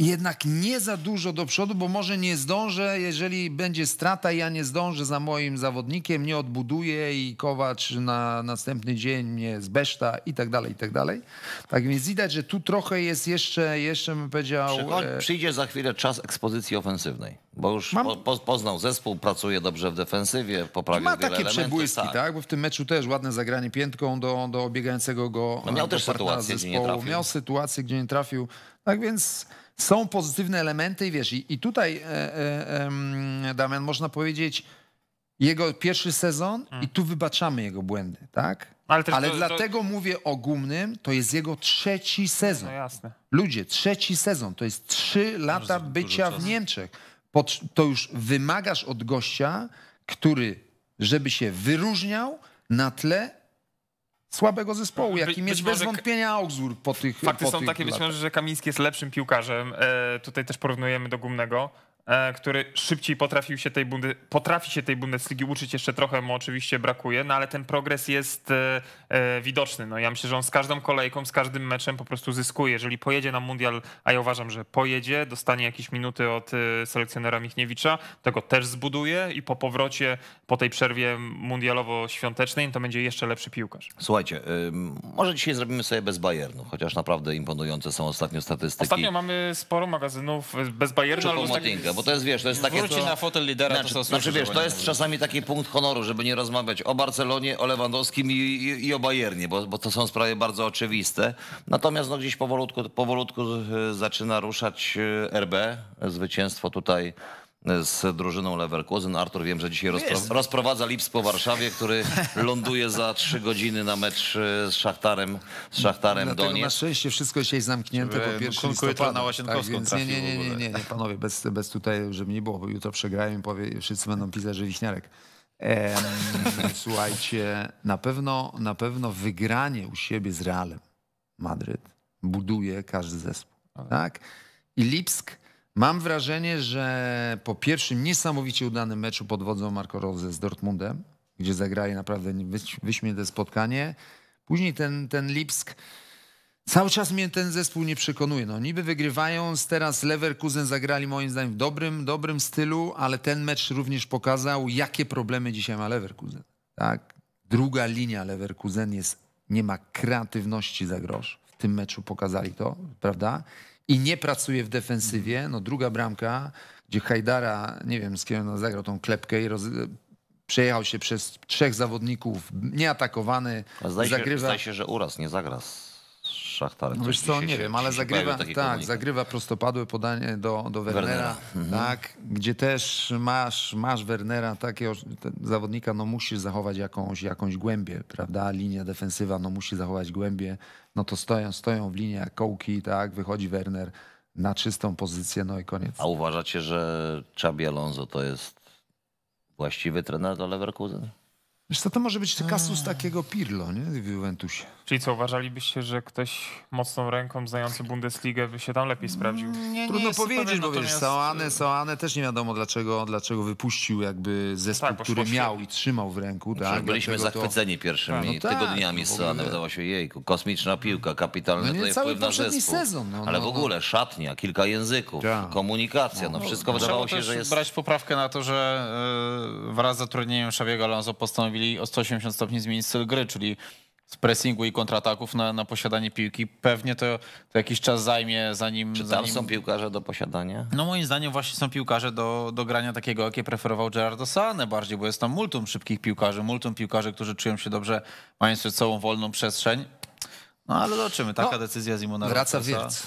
jednak nie za dużo do przodu, bo może nie zdążę, jeżeli będzie strata, ja nie zdążę za moim zawodnikiem, nie odbuduję i Kowacz na następny dzień mnie zbeszta i tak dalej, i tak dalej. Tak więc widać, że tu trochę jest jeszcze, jeszcze bym powiedział... E, przyjdzie za chwilę czas ekspozycji ofensywnej, bo już Mam... po, poznał zespół, pracuje dobrze w defensywie, poprawia Ma takie przebłyski, tak. tak. Bo w tym meczu też ładne zagranie piętką do, do obiegającego go no miał też sytuację, Gdzie nie trafił. Miał sytuację, gdzie nie trafił. Tak więc są pozytywne elementy i wiesz, i, tutaj e, e, Damian można powiedzieć jego pierwszy sezon i mm. tu wybaczamy jego błędy, tak? Ale, Ale to, dlatego to... mówię o Gumnym, to jest jego trzeci sezon. No jasne. Ludzie, trzeci sezon, to jest trzy lata bycia w Niemczech. Pod, to już wymagasz od gościa, który, żeby się wyróżniał na tle słabego zespołu, jakim być jest może... bez wątpienia Augsburg po tych Fakty po są tych takie, być może, że Kamiński jest lepszym piłkarzem. E, tutaj też porównujemy do Gumnego, e, który szybciej potrafił się tej bundy, potrafi się tej Bundesligi uczyć, jeszcze trochę mu oczywiście brakuje, no ale ten progres jest... E, E, widoczny. No ja myślę, że on z każdą kolejką, z każdym meczem po prostu zyskuje. Jeżeli pojedzie na mundial, a ja uważam, że pojedzie, dostanie jakieś minuty od e, selekcjonera Michniewicza, tego też zbuduje i po powrocie, po tej przerwie mundialowo-świątecznej, to będzie jeszcze lepszy piłkarz. Słuchajcie, y, może dzisiaj zrobimy sobie bez Bayernu, chociaż naprawdę imponujące są ostatnio statystyki. Ostatnio mamy sporo magazynów y, bez Bayernu. Albo tak... bo to jest, wiesz, to jest takie... Wróci to... na fotel lidera, znaczy, to są Znaczy, wiesz, to jest czasami taki punkt honoru, żeby nie rozmawiać o Barcelonie, o Lewandowskim i, i, i o bo, bo to są sprawy bardzo oczywiste. Natomiast no, gdzieś powolutku, powolutku e, zaczyna ruszać e, RB. Zwycięstwo tutaj e, z drużyną Leverkusen. Artur wiem, że dzisiaj rozpro rozprowadza Lips po Warszawie, który *laughs* ląduje za trzy godziny na mecz z Szachtarem, z Szachtarem Dlatego Na szczęście wszystko dzisiaj jest zamknięte po no, pierwszym listopada. na tak, więc nie, nie, nie, nie, nie, nie, panowie, bez, bez tutaj, żeby nie było, bo jutro przegrałem. i powie, wszyscy będą pisać, że Wiśniarek słuchajcie, na pewno, na pewno wygranie u siebie z Realem Madryt buduje każdy zespół. Tak? I Lipsk, mam wrażenie, że po pierwszym niesamowicie udanym meczu pod wodzą Marco Rose z Dortmundem, gdzie zagrali naprawdę wyśmienite spotkanie, później ten, ten Lipsk Cały czas mnie ten zespół nie przekonuje. No, niby wygrywając, teraz Leverkusen zagrali moim zdaniem w dobrym, dobrym stylu, ale ten mecz również pokazał, jakie problemy dzisiaj ma Leverkusen. Tak? Druga linia Leverkusen jest, nie ma kreatywności za grosz. W tym meczu pokazali to, prawda? I nie pracuje w defensywie. No, druga bramka, gdzie Hajdara, nie wiem z kim zagrał tą klepkę i roz, przejechał się przez trzech zawodników, nieatakowany. Zdaje się, zagrywa... zdaje się, że uraz, nie zagra Szachtar. No wiesz co, nie wiem, ale zagrywa, tak, zagrywa prostopadłe podanie do, do Wernera, Wernera. Mhm. Tak, gdzie też masz, masz Wernera, takiego zawodnika, no musisz zachować jakąś, jakąś głębię, prawda? Linia defensywa, no musi zachować głębię, no to stoją, stoją w linii jak kołki, tak, wychodzi Werner na czystą pozycję, no i koniec. A uważacie, że Xabi Alonso to jest właściwy trener dla Leverkusen? Wiesz co, to może być kasus eee. takiego Pirlo, nie? W Juventusie. Czyli co, uważalibyście, że ktoś mocną ręką znający Bundesligę by się tam lepiej sprawdził? Mm, nie, nie Trudno powiedzieć, bo natomiast... wiesz, y, Saane, też nie wiadomo dlaczego, dlaczego wypuścił jakby zespół, no tak, który miał i trzymał w ręku. Znaczy, tak, byliśmy zachwyceni to... pierwszymi tak, no tak, tygodniami z no Saane. Wydawało się, jejku, kosmiczna piłka, kapitalny no wpływ na zespół. Sezon, no, Ale no, w no. ogóle szatnia, kilka języków, tak. komunikacja, no, wszystko wydawało się, że jest... brać poprawkę na to, że y, wraz z zatrudnieniem Szabiego Alonso postanowili o 180 stopni zmienić styl gry, czyli z pressingu i kontrataków na, na posiadanie piłki. Pewnie to, to jakiś czas zajmie, zanim... Czy tam zanim... są piłkarze do posiadania? No moim zdaniem właśnie są piłkarze do, do grania takiego, jakie preferował Gerardo Sane bardziej, bo jest tam multum szybkich piłkarzy, multum piłkarzy, którzy czują się dobrze, mając przed sobą wolną przestrzeń. No ale zobaczymy, taka no, decyzja Zimona Wraca Wierc.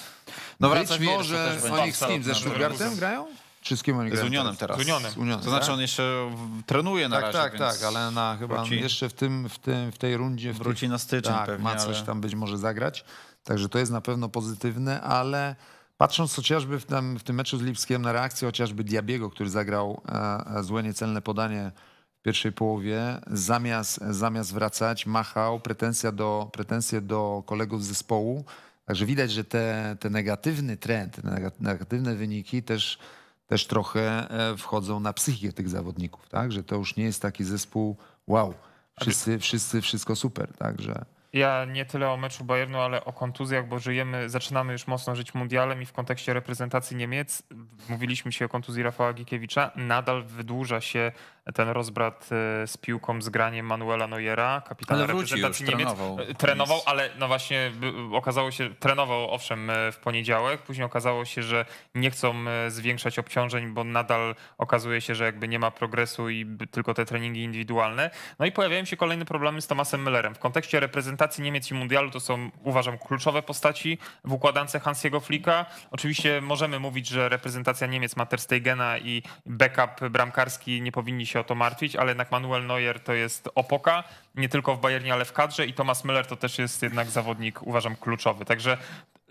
No wraca może. Wierc, może Felix Kim ze grają? Czy z kim oni Z Unionem teraz. Z Unionem. Z Unionem to znaczy tak? on jeszcze trenuje na tak, razie. Tak, tak, ale na chyba wróci. jeszcze w, tym, w, tym, w tej rundzie... W wróci tych, na styczeń tak, pewnie. ma coś ale... tam być może zagrać. Także to jest na pewno pozytywne, ale patrząc chociażby w tym, w tym meczu z Lipskiem na reakcję chociażby Diabiego, który zagrał e, e, złe niecelne podanie w pierwszej połowie, zamiast, zamiast wracać machał, pretensja do, pretensje do kolegów z zespołu. Także widać, że te, te negatywny trend, te negatywne wyniki też też trochę e, wchodzą na psychikę tych zawodników, tak? Że to już nie jest taki zespół wow, wszyscy, wszyscy wszystko super, tak? Że... Ja nie tyle o meczu Bayernu, ale o kontuzjach, bo żyjemy, zaczynamy już mocno żyć mundialem i w kontekście reprezentacji Niemiec, mówiliśmy się o kontuzji Rafała Gikiewicza, nadal wydłuża się ten rozbrat e, z piłką z graniem Manuela Neuera, kapitana ale reprezentacji już, Niemiec. Trenował, e, trenował ale no właśnie okazało się, trenował owszem e, w poniedziałek, później okazało się, że nie chcą zwiększać obciążeń, bo nadal okazuje się, że jakby nie ma progresu i tylko te treningi indywidualne. No i pojawiają się kolejne problemy z Tomasem Müllerem. W kontekście reprezentacji Niemiec i mundialu to są uważam kluczowe postaci w układance Hansiego Flicka. Oczywiście możemy mówić, że reprezentacja Niemiec ma Ter Stegena i backup bramkarski nie powinni się się o to martwić, ale jednak Manuel Neuer to jest opoka, nie tylko w Bayernie, ale w kadrze i Thomas Müller to też jest jednak zawodnik, uważam, kluczowy. Także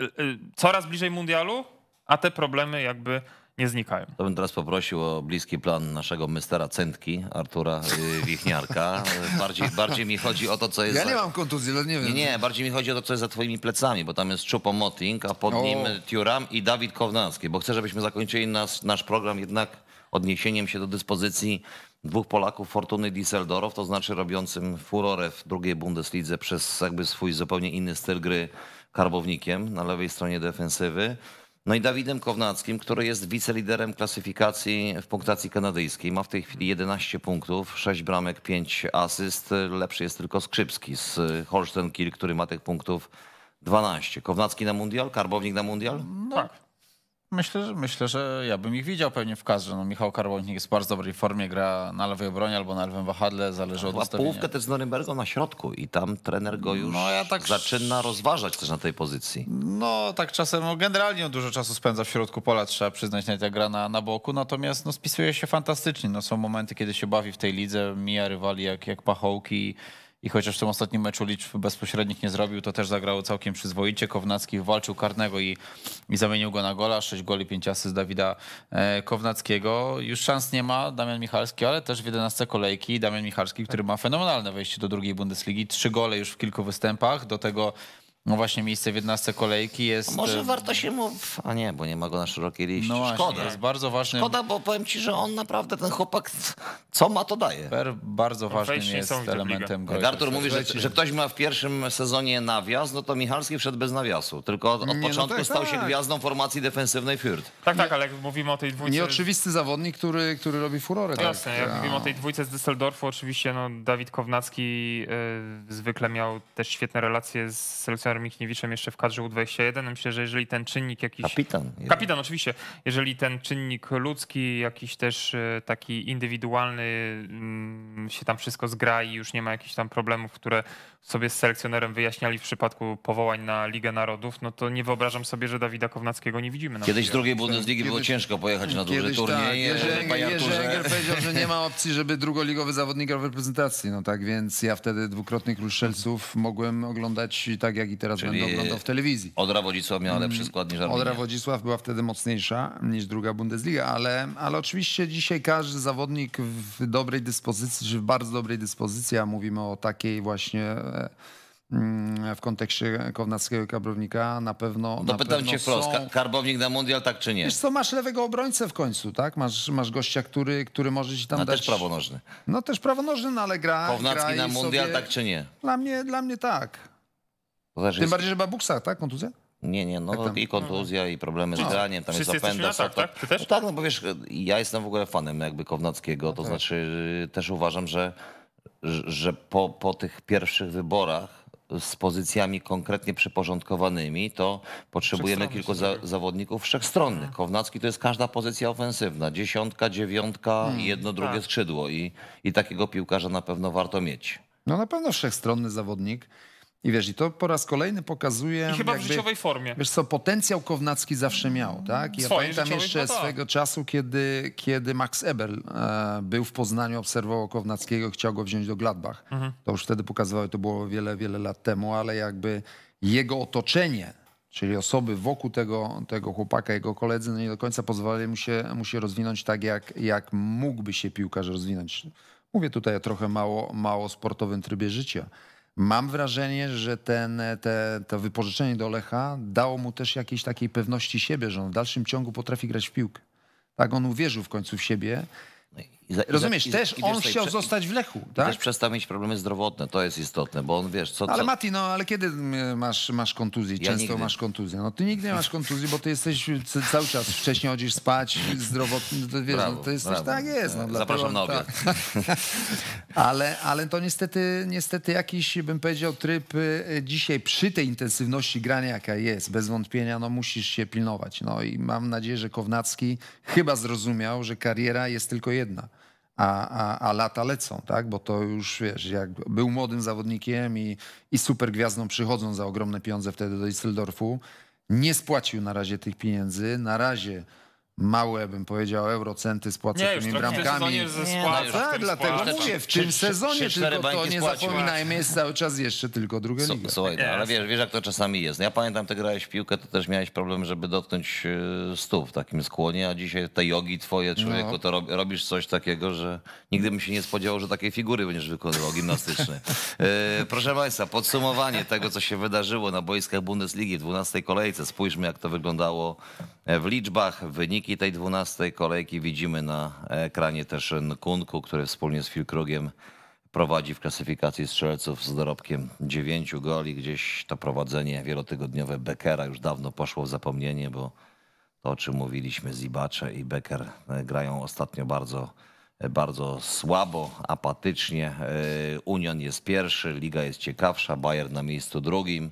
y, y, coraz bliżej mundialu, a te problemy jakby nie znikają. To bym teraz poprosił o bliski plan naszego mistera Centki, Artura y, *laughs* Wichniarka. Bardziej, bardziej mi chodzi o to, co jest... Ja nie za... mam kontuzji, ale no nie wiem. Nie, nie, bardziej mi chodzi o to, co jest za twoimi plecami, bo tam jest Choupo-Moting, a pod o. nim Tiuram i Dawid Kownanski, bo chcę, żebyśmy zakończyli nas, nasz program jednak odniesieniem się do dyspozycji dwóch Polaków Fortuny Düsseldorf, to znaczy robiącym furorę w drugiej Bundeslidze przez jakby swój zupełnie inny styl gry karbownikiem na lewej stronie defensywy. No i Dawidem Kownackim, który jest wiceliderem klasyfikacji w punktacji kanadyjskiej. Ma w tej chwili 11 punktów, 6 bramek, 5 asyst. Lepszy jest tylko Skrzypski z Holstein Kiel, który ma tych punktów 12. Kownacki na mundial, Karbownik na mundial? No. Tak. Myślę, że, myślę, że ja bym ich widział pewnie w kadrze. No, Michał Karłońnik jest w bardzo dobrej formie, gra na lewej obronie albo na lewym wahadle, zależy od ustawienia. połówkę też z Norymbergą na środku i tam trener go już no, ja tak... zaczyna rozważać też na tej pozycji. No tak czasem, no, generalnie dużo czasu spędza w środku pola, trzeba przyznać, nawet jak gra na, na boku, natomiast no, spisuje się fantastycznie. No, są momenty, kiedy się bawi w tej lidze, mija rywali jak, jak pachołki i chociaż w tym ostatnim meczu liczb bezpośrednich nie zrobił, to też zagrał całkiem przyzwoicie. Kownacki walczył karnego i, i zamienił go na gola. 6 goli, 5 asy z Dawida e, Kownackiego. Już szans nie ma Damian Michalski, ale też w 11 kolejki Damian Michalski, który ma fenomenalne wejście do drugiej Bundesligi. Trzy gole już w kilku występach. Do tego no właśnie, miejsce w 11 kolejki jest... może e, warto się mu... A nie, bo nie ma go na szerokiej liście. No właśnie, Szkoda. Jest bardzo ważny. Szkoda, bo powiem ci, że on naprawdę, ten chłopak, co ma, to daje. Per bardzo no ważnym jest elementem gościa. Artur mówi, że, że ktoś ma w pierwszym sezonie nawias, no to Michalski wszedł bez nawiasu. Tylko od, od nie, no początku no tak, stał tak. się gwiazdą formacji defensywnej Fürth. Tak, tak, ale jak mówimy o tej dwójce... Nieoczywisty zawodnik, który, który robi furorę. Tak? Jasne, jak tak. mówimy o tej dwójce z Düsseldorfu, oczywiście no, Dawid Kownacki y, zwykle miał też świetne relacje z selekcjonerem Łukaszem Michniewiczem jeszcze w kadrze U21. Myślę, że jeżeli ten czynnik jakiś... Kapitan. Kapitan, oczywiście. Jeżeli ten czynnik ludzki, jakiś też e, taki indywidualny mm, się tam wszystko zgra i już nie ma jakichś tam problemów, które sobie z selekcjonerem wyjaśniali w przypadku powołań na Ligę Narodów, no to nie wyobrażam sobie, że Dawida Kownackiego nie widzimy. Kiedyś w drugiej Bundesligi było ciężko pojechać na duży turniej. Tak. E, Jerzy Enger powiedział, że nie ma opcji, żeby drugoligowy zawodnik grał w reprezentacji. No tak więc ja wtedy dwukrotnych Kruszelców mogłem oglądać tak jak i teraz Czyli będę oglądał w telewizji. Odra Wodzisław miała lepszy mm. skład niż Arminia. Odra Wodzisław była wtedy mocniejsza niż druga Bundesliga, ale, ale oczywiście dzisiaj każdy zawodnik w dobrej dyspozycji, czy w bardzo dobrej dyspozycji, a mówimy o takiej właśnie e, mm, w kontekście Kownackiego Kabrownika na pewno. No pytam cię wprost, są... karbownik na mundial, tak czy nie? Wiesz co, masz lewego obrońcę w końcu, tak? Masz, masz gościa, który, który może ci tam no, dać. też prawonożny. No też prawonożny, no, ale gra. Kownacki gra na mundial, sobie... tak czy nie? Dla mnie, dla mnie tak. Tym jest... bardziej, że Babuksa, tak? Kontuzja? Nie, nie, no tak i kontuzja, mhm. i problemy z no. graniem, tam Wszyscy jest zapęda. Na tak, tak? Ty też? No tak, no bo wiesz, ja jestem w ogóle fanem no jakby Kownackiego, to tak. znaczy też uważam, że, że po, po tych pierwszych wyborach z pozycjami konkretnie przyporządkowanymi, to potrzebujemy kilku za, zawodników wszechstronnych. Mhm. Kownacki to jest każda pozycja ofensywna. Dziesiątka, dziewiątka, hmm, jedno, drugie tak. skrzydło. I, I takiego piłkarza na pewno warto mieć. No na pewno wszechstronny zawodnik. I wiesz, i to po raz kolejny pokazuje... I chyba jakby, w życiowej formie. Wiesz co, potencjał Kownacki zawsze miał, tak? I ja pamiętam jeszcze tak. swego czasu, kiedy, kiedy Max Ebel e, był w Poznaniu, obserwował Kownackiego, chciał go wziąć do Gladbach. Mhm. To już wtedy pokazywało, to było wiele, wiele lat temu, ale jakby jego otoczenie, czyli osoby wokół tego, tego chłopaka, jego koledzy, no nie do końca pozwalali mu się, mu się rozwinąć tak, jak, jak mógłby się piłkarz rozwinąć. Mówię tutaj o trochę mało, mało sportowym trybie życia. Mam wrażenie, że ten, te, to wypożyczenie do Lecha dało mu też jakiejś takiej pewności siebie, że on w dalszym ciągu potrafi grać w piłkę. Tak, on uwierzył w końcu w siebie. No za, Rozumiesz, i, też i, on chciał prze... zostać w Lechu, tak? Też przestał mieć problemy zdrowotne, to jest istotne, bo on wiesz, co... No, ale co... Mati, no ale kiedy mm, masz, masz kontuzję? Ja Często nigdy. masz kontuzję. No ty nigdy nie masz kontuzji, bo ty jesteś cały czas wcześniej chodzisz spać, zdrowotny, no, to wiesz, no, brawo, no, to jest brawo. tak jest. No, Zapraszam dlatego, na obiad. Tak. *laughs* ale, ale to niestety, niestety jakiś, bym powiedział, tryb y, dzisiaj przy tej intensywności grania, jaka jest, bez wątpienia, no musisz się pilnować. No i mam nadzieję, że Kownacki chyba zrozumiał, że kariera jest tylko jedna a, a, a, lata lecą, tak? bo to już wiesz, jak był młodym zawodnikiem i, i super gwiazdą przychodzą za ogromne pieniądze wtedy do Düsseldorfu, nie spłacił na razie tych pieniędzy, na razie małe, bym powiedział, eurocenty spłaca nie, tymi bramkami. No tak, dlatego mówię, w tym sezonie tylko to, nie zapominajmy, jest cały czas jeszcze tylko druga liga. Słuchaj, no, ale wiesz, wiesz, jak to czasami jest. No ja pamiętam, ty grałeś w piłkę, to też miałeś problem, żeby dotknąć e, stóp w takim skłonie, a dzisiaj te jogi twoje, człowieku, no. to robisz coś takiego, że nigdy bym się nie spodziewał, że takiej figury będziesz wykonywał gimnastyczny. e, proszę Państwa, podsumowanie tego, co się wydarzyło na boiskach Bundesligi w 12 kolejce. Spójrzmy, jak to wyglądało w liczbach, wynik wyniki tej 12 kolejki widzimy na ekranie też Nkunku, który wspólnie z Filkrugiem prowadzi w klasyfikacji strzelców z dorobkiem 9 goli. Gdzieś to prowadzenie wielotygodniowe Beckera już dawno poszło w zapomnienie, bo to o czym mówiliśmy, Zibacze i Becker e, grają ostatnio bardzo, e, bardzo słabo, apatycznie. E, Union jest pierwszy, liga jest ciekawsza, Bayern na miejscu drugim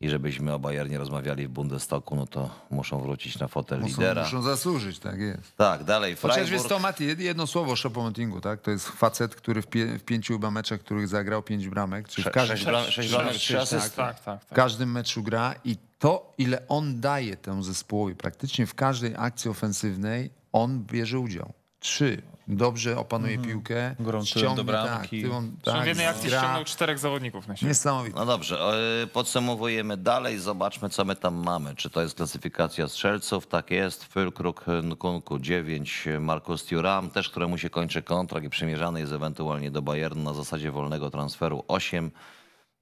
i żebyśmy o Bayernie rozmawiali w Bundestoku, no to muszą wrócić na fotel muszą, lidera. Muszą zasłużyć, tak jest. Tak, dalej Freiburg. Chociaż jest to Mati, jedno słowo o choupo tak? To jest facet, który w, pie, w pięciu chyba meczach, których zagrał, pięć bramek. Czyli w każdym, sześć, bramek, sześć trzy tak? asysty. Tak, tak, tak. W każdym meczu gra i to, ile on daje temu zespołowi, praktycznie w każdej akcji ofensywnej on bierze udział trzy. Dobrze opanuje mm. piłkę. Grą ściągnie, do bramki. Tak, tak, w jednej akcji ściągnął czterech zawodników na siebie. Niesamowite. No dobrze, e, podsumowujemy dalej. Zobaczmy, co my tam mamy. Czy to jest klasyfikacja strzelców? Tak jest. Fylkruk, Nkunku 9, Markus Thuram, też któremu się kończy kontrakt i przymierzany jest ewentualnie do Bayernu na zasadzie wolnego transferu 8.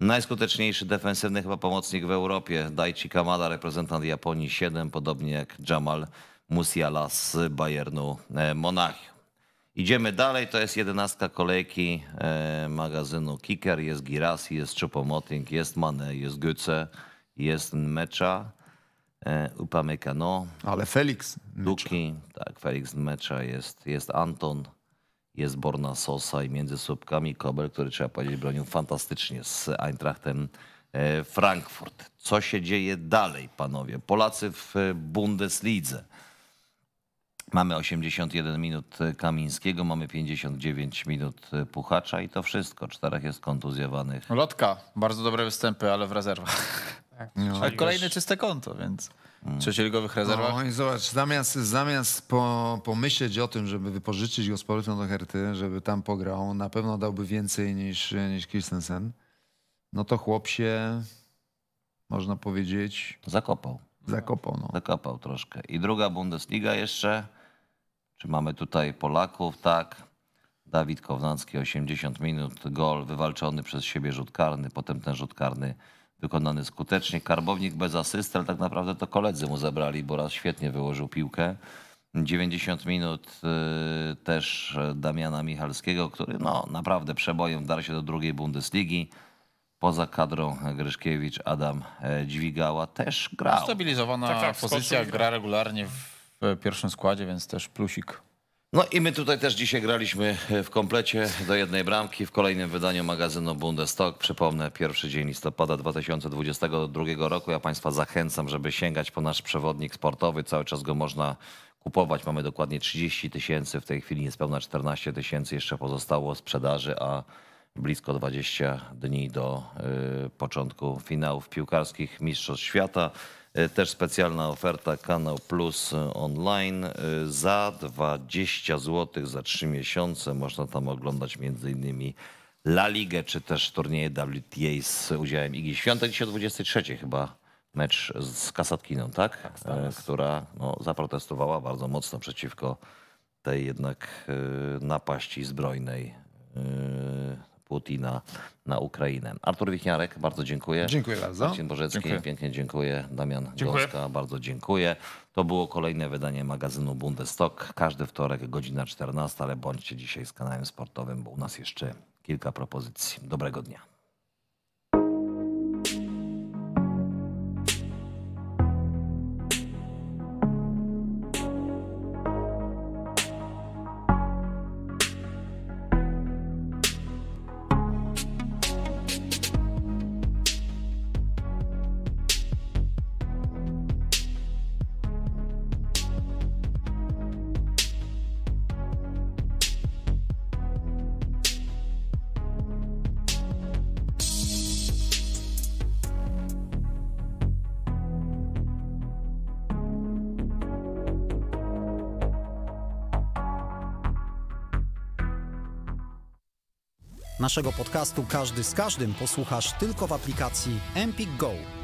Najskuteczniejszy defensywny chyba pomocnik w Europie, Daichi Kamada, reprezentant Japonii 7, podobnie jak Jamal Musiala z Bayernu e, Monachium. Idziemy dalej, to jest jedenastka kolejki e, magazynu Kicker. Jest Girassi, jest Chopomoting, jest Mane, jest Götze, jest Mecza, e, Upamecano. Ale Felix Duki, tak, Felix Mecza jest, jest Anton, jest Borna Sosa i między słupkami Kobel, który trzeba powiedzieć bronił fantastycznie z Eintrachtem Frankfurt. Co się dzieje dalej, panowie? Polacy w Bundeslidze. Mamy 81 minut e, Kamińskiego, mamy 59 minut e, Puchacza i to wszystko. Czterech jest kontuzjowanych. Lotka, bardzo dobre występy, ale w rezerwach. Tak. No, *laughs* kolejne czyste konto, więc hmm. trzecioligowych rezerwach. No i zobacz, zamiast, zamiast po, pomyśleć o tym, żeby wypożyczyć go z powrotem do Herty, żeby tam pograł, na pewno dałby więcej niż, niż Christensen, no to chłop się, można powiedzieć... Zakopał. Zakopał, no. Zakopał troszkę. I druga Bundesliga jeszcze... Czy mamy tutaj Polaków? Tak. Dawid Kownacki, 80 minut, gol wywalczony przez siebie rzut karny, potem ten rzut karny wykonany skutecznie. Karbownik bez asysty, ale tak naprawdę to koledzy mu zabrali, bo raz świetnie wyłożył piłkę. 90 minut y, też Damiana Michalskiego, który no, naprawdę przebojem wdarł się do drugiej Bundesligi. Poza kadrą Gryszkiewicz, Adam e, Dźwigała też grał. Stabilizowana tak, tak, pozycja, gra regularnie w pierwszym składzie, więc też plusik. No i my tutaj też dzisiaj graliśmy e, w komplecie do jednej bramki w kolejnym wydaniu magazynu Bundestag. Przypomnę, pierwszy dzień listopada 2022 roku. Ja Państwa zachęcam, żeby sięgać po nasz przewodnik sportowy. Cały czas go można kupować. Mamy dokładnie 30 tysięcy, w tej chwili niespełna 14 tysięcy jeszcze pozostało sprzedaży, a blisko 20 dni do y, początku finałów piłkarskich Mistrzostw Świata. E, też specjalna oferta Kanał Plus e, online e, za 20 zł za 3 miesiące. Można tam oglądać między innymi La Ligę, czy też turnieje WTA z udziałem Igi Świątek. Dzisiaj o 23 chyba mecz z Kasatkiną, tak? Tak, tak, tak Która no, zaprotestowała bardzo mocno przeciwko tej jednak napaści zbrojnej Putina na Ukrainę. Artur Wichniarek, bardzo dziękuję. Dziękuję bardzo. Marcin Bożecki, dziękuję. pięknie dziękuję. Damian dziękuję. Gąska, bardzo dziękuję. To było kolejne wydanie magazynu Bundestag. Każdy wtorek, godzina 14, ale bądźcie dzisiaj z kanałem sportowym, bo u nas jeszcze kilka propozycji. Dobrego dnia. Naszego podcastu Każdy z Każdym posłuchasz tylko w aplikacji Empik Go.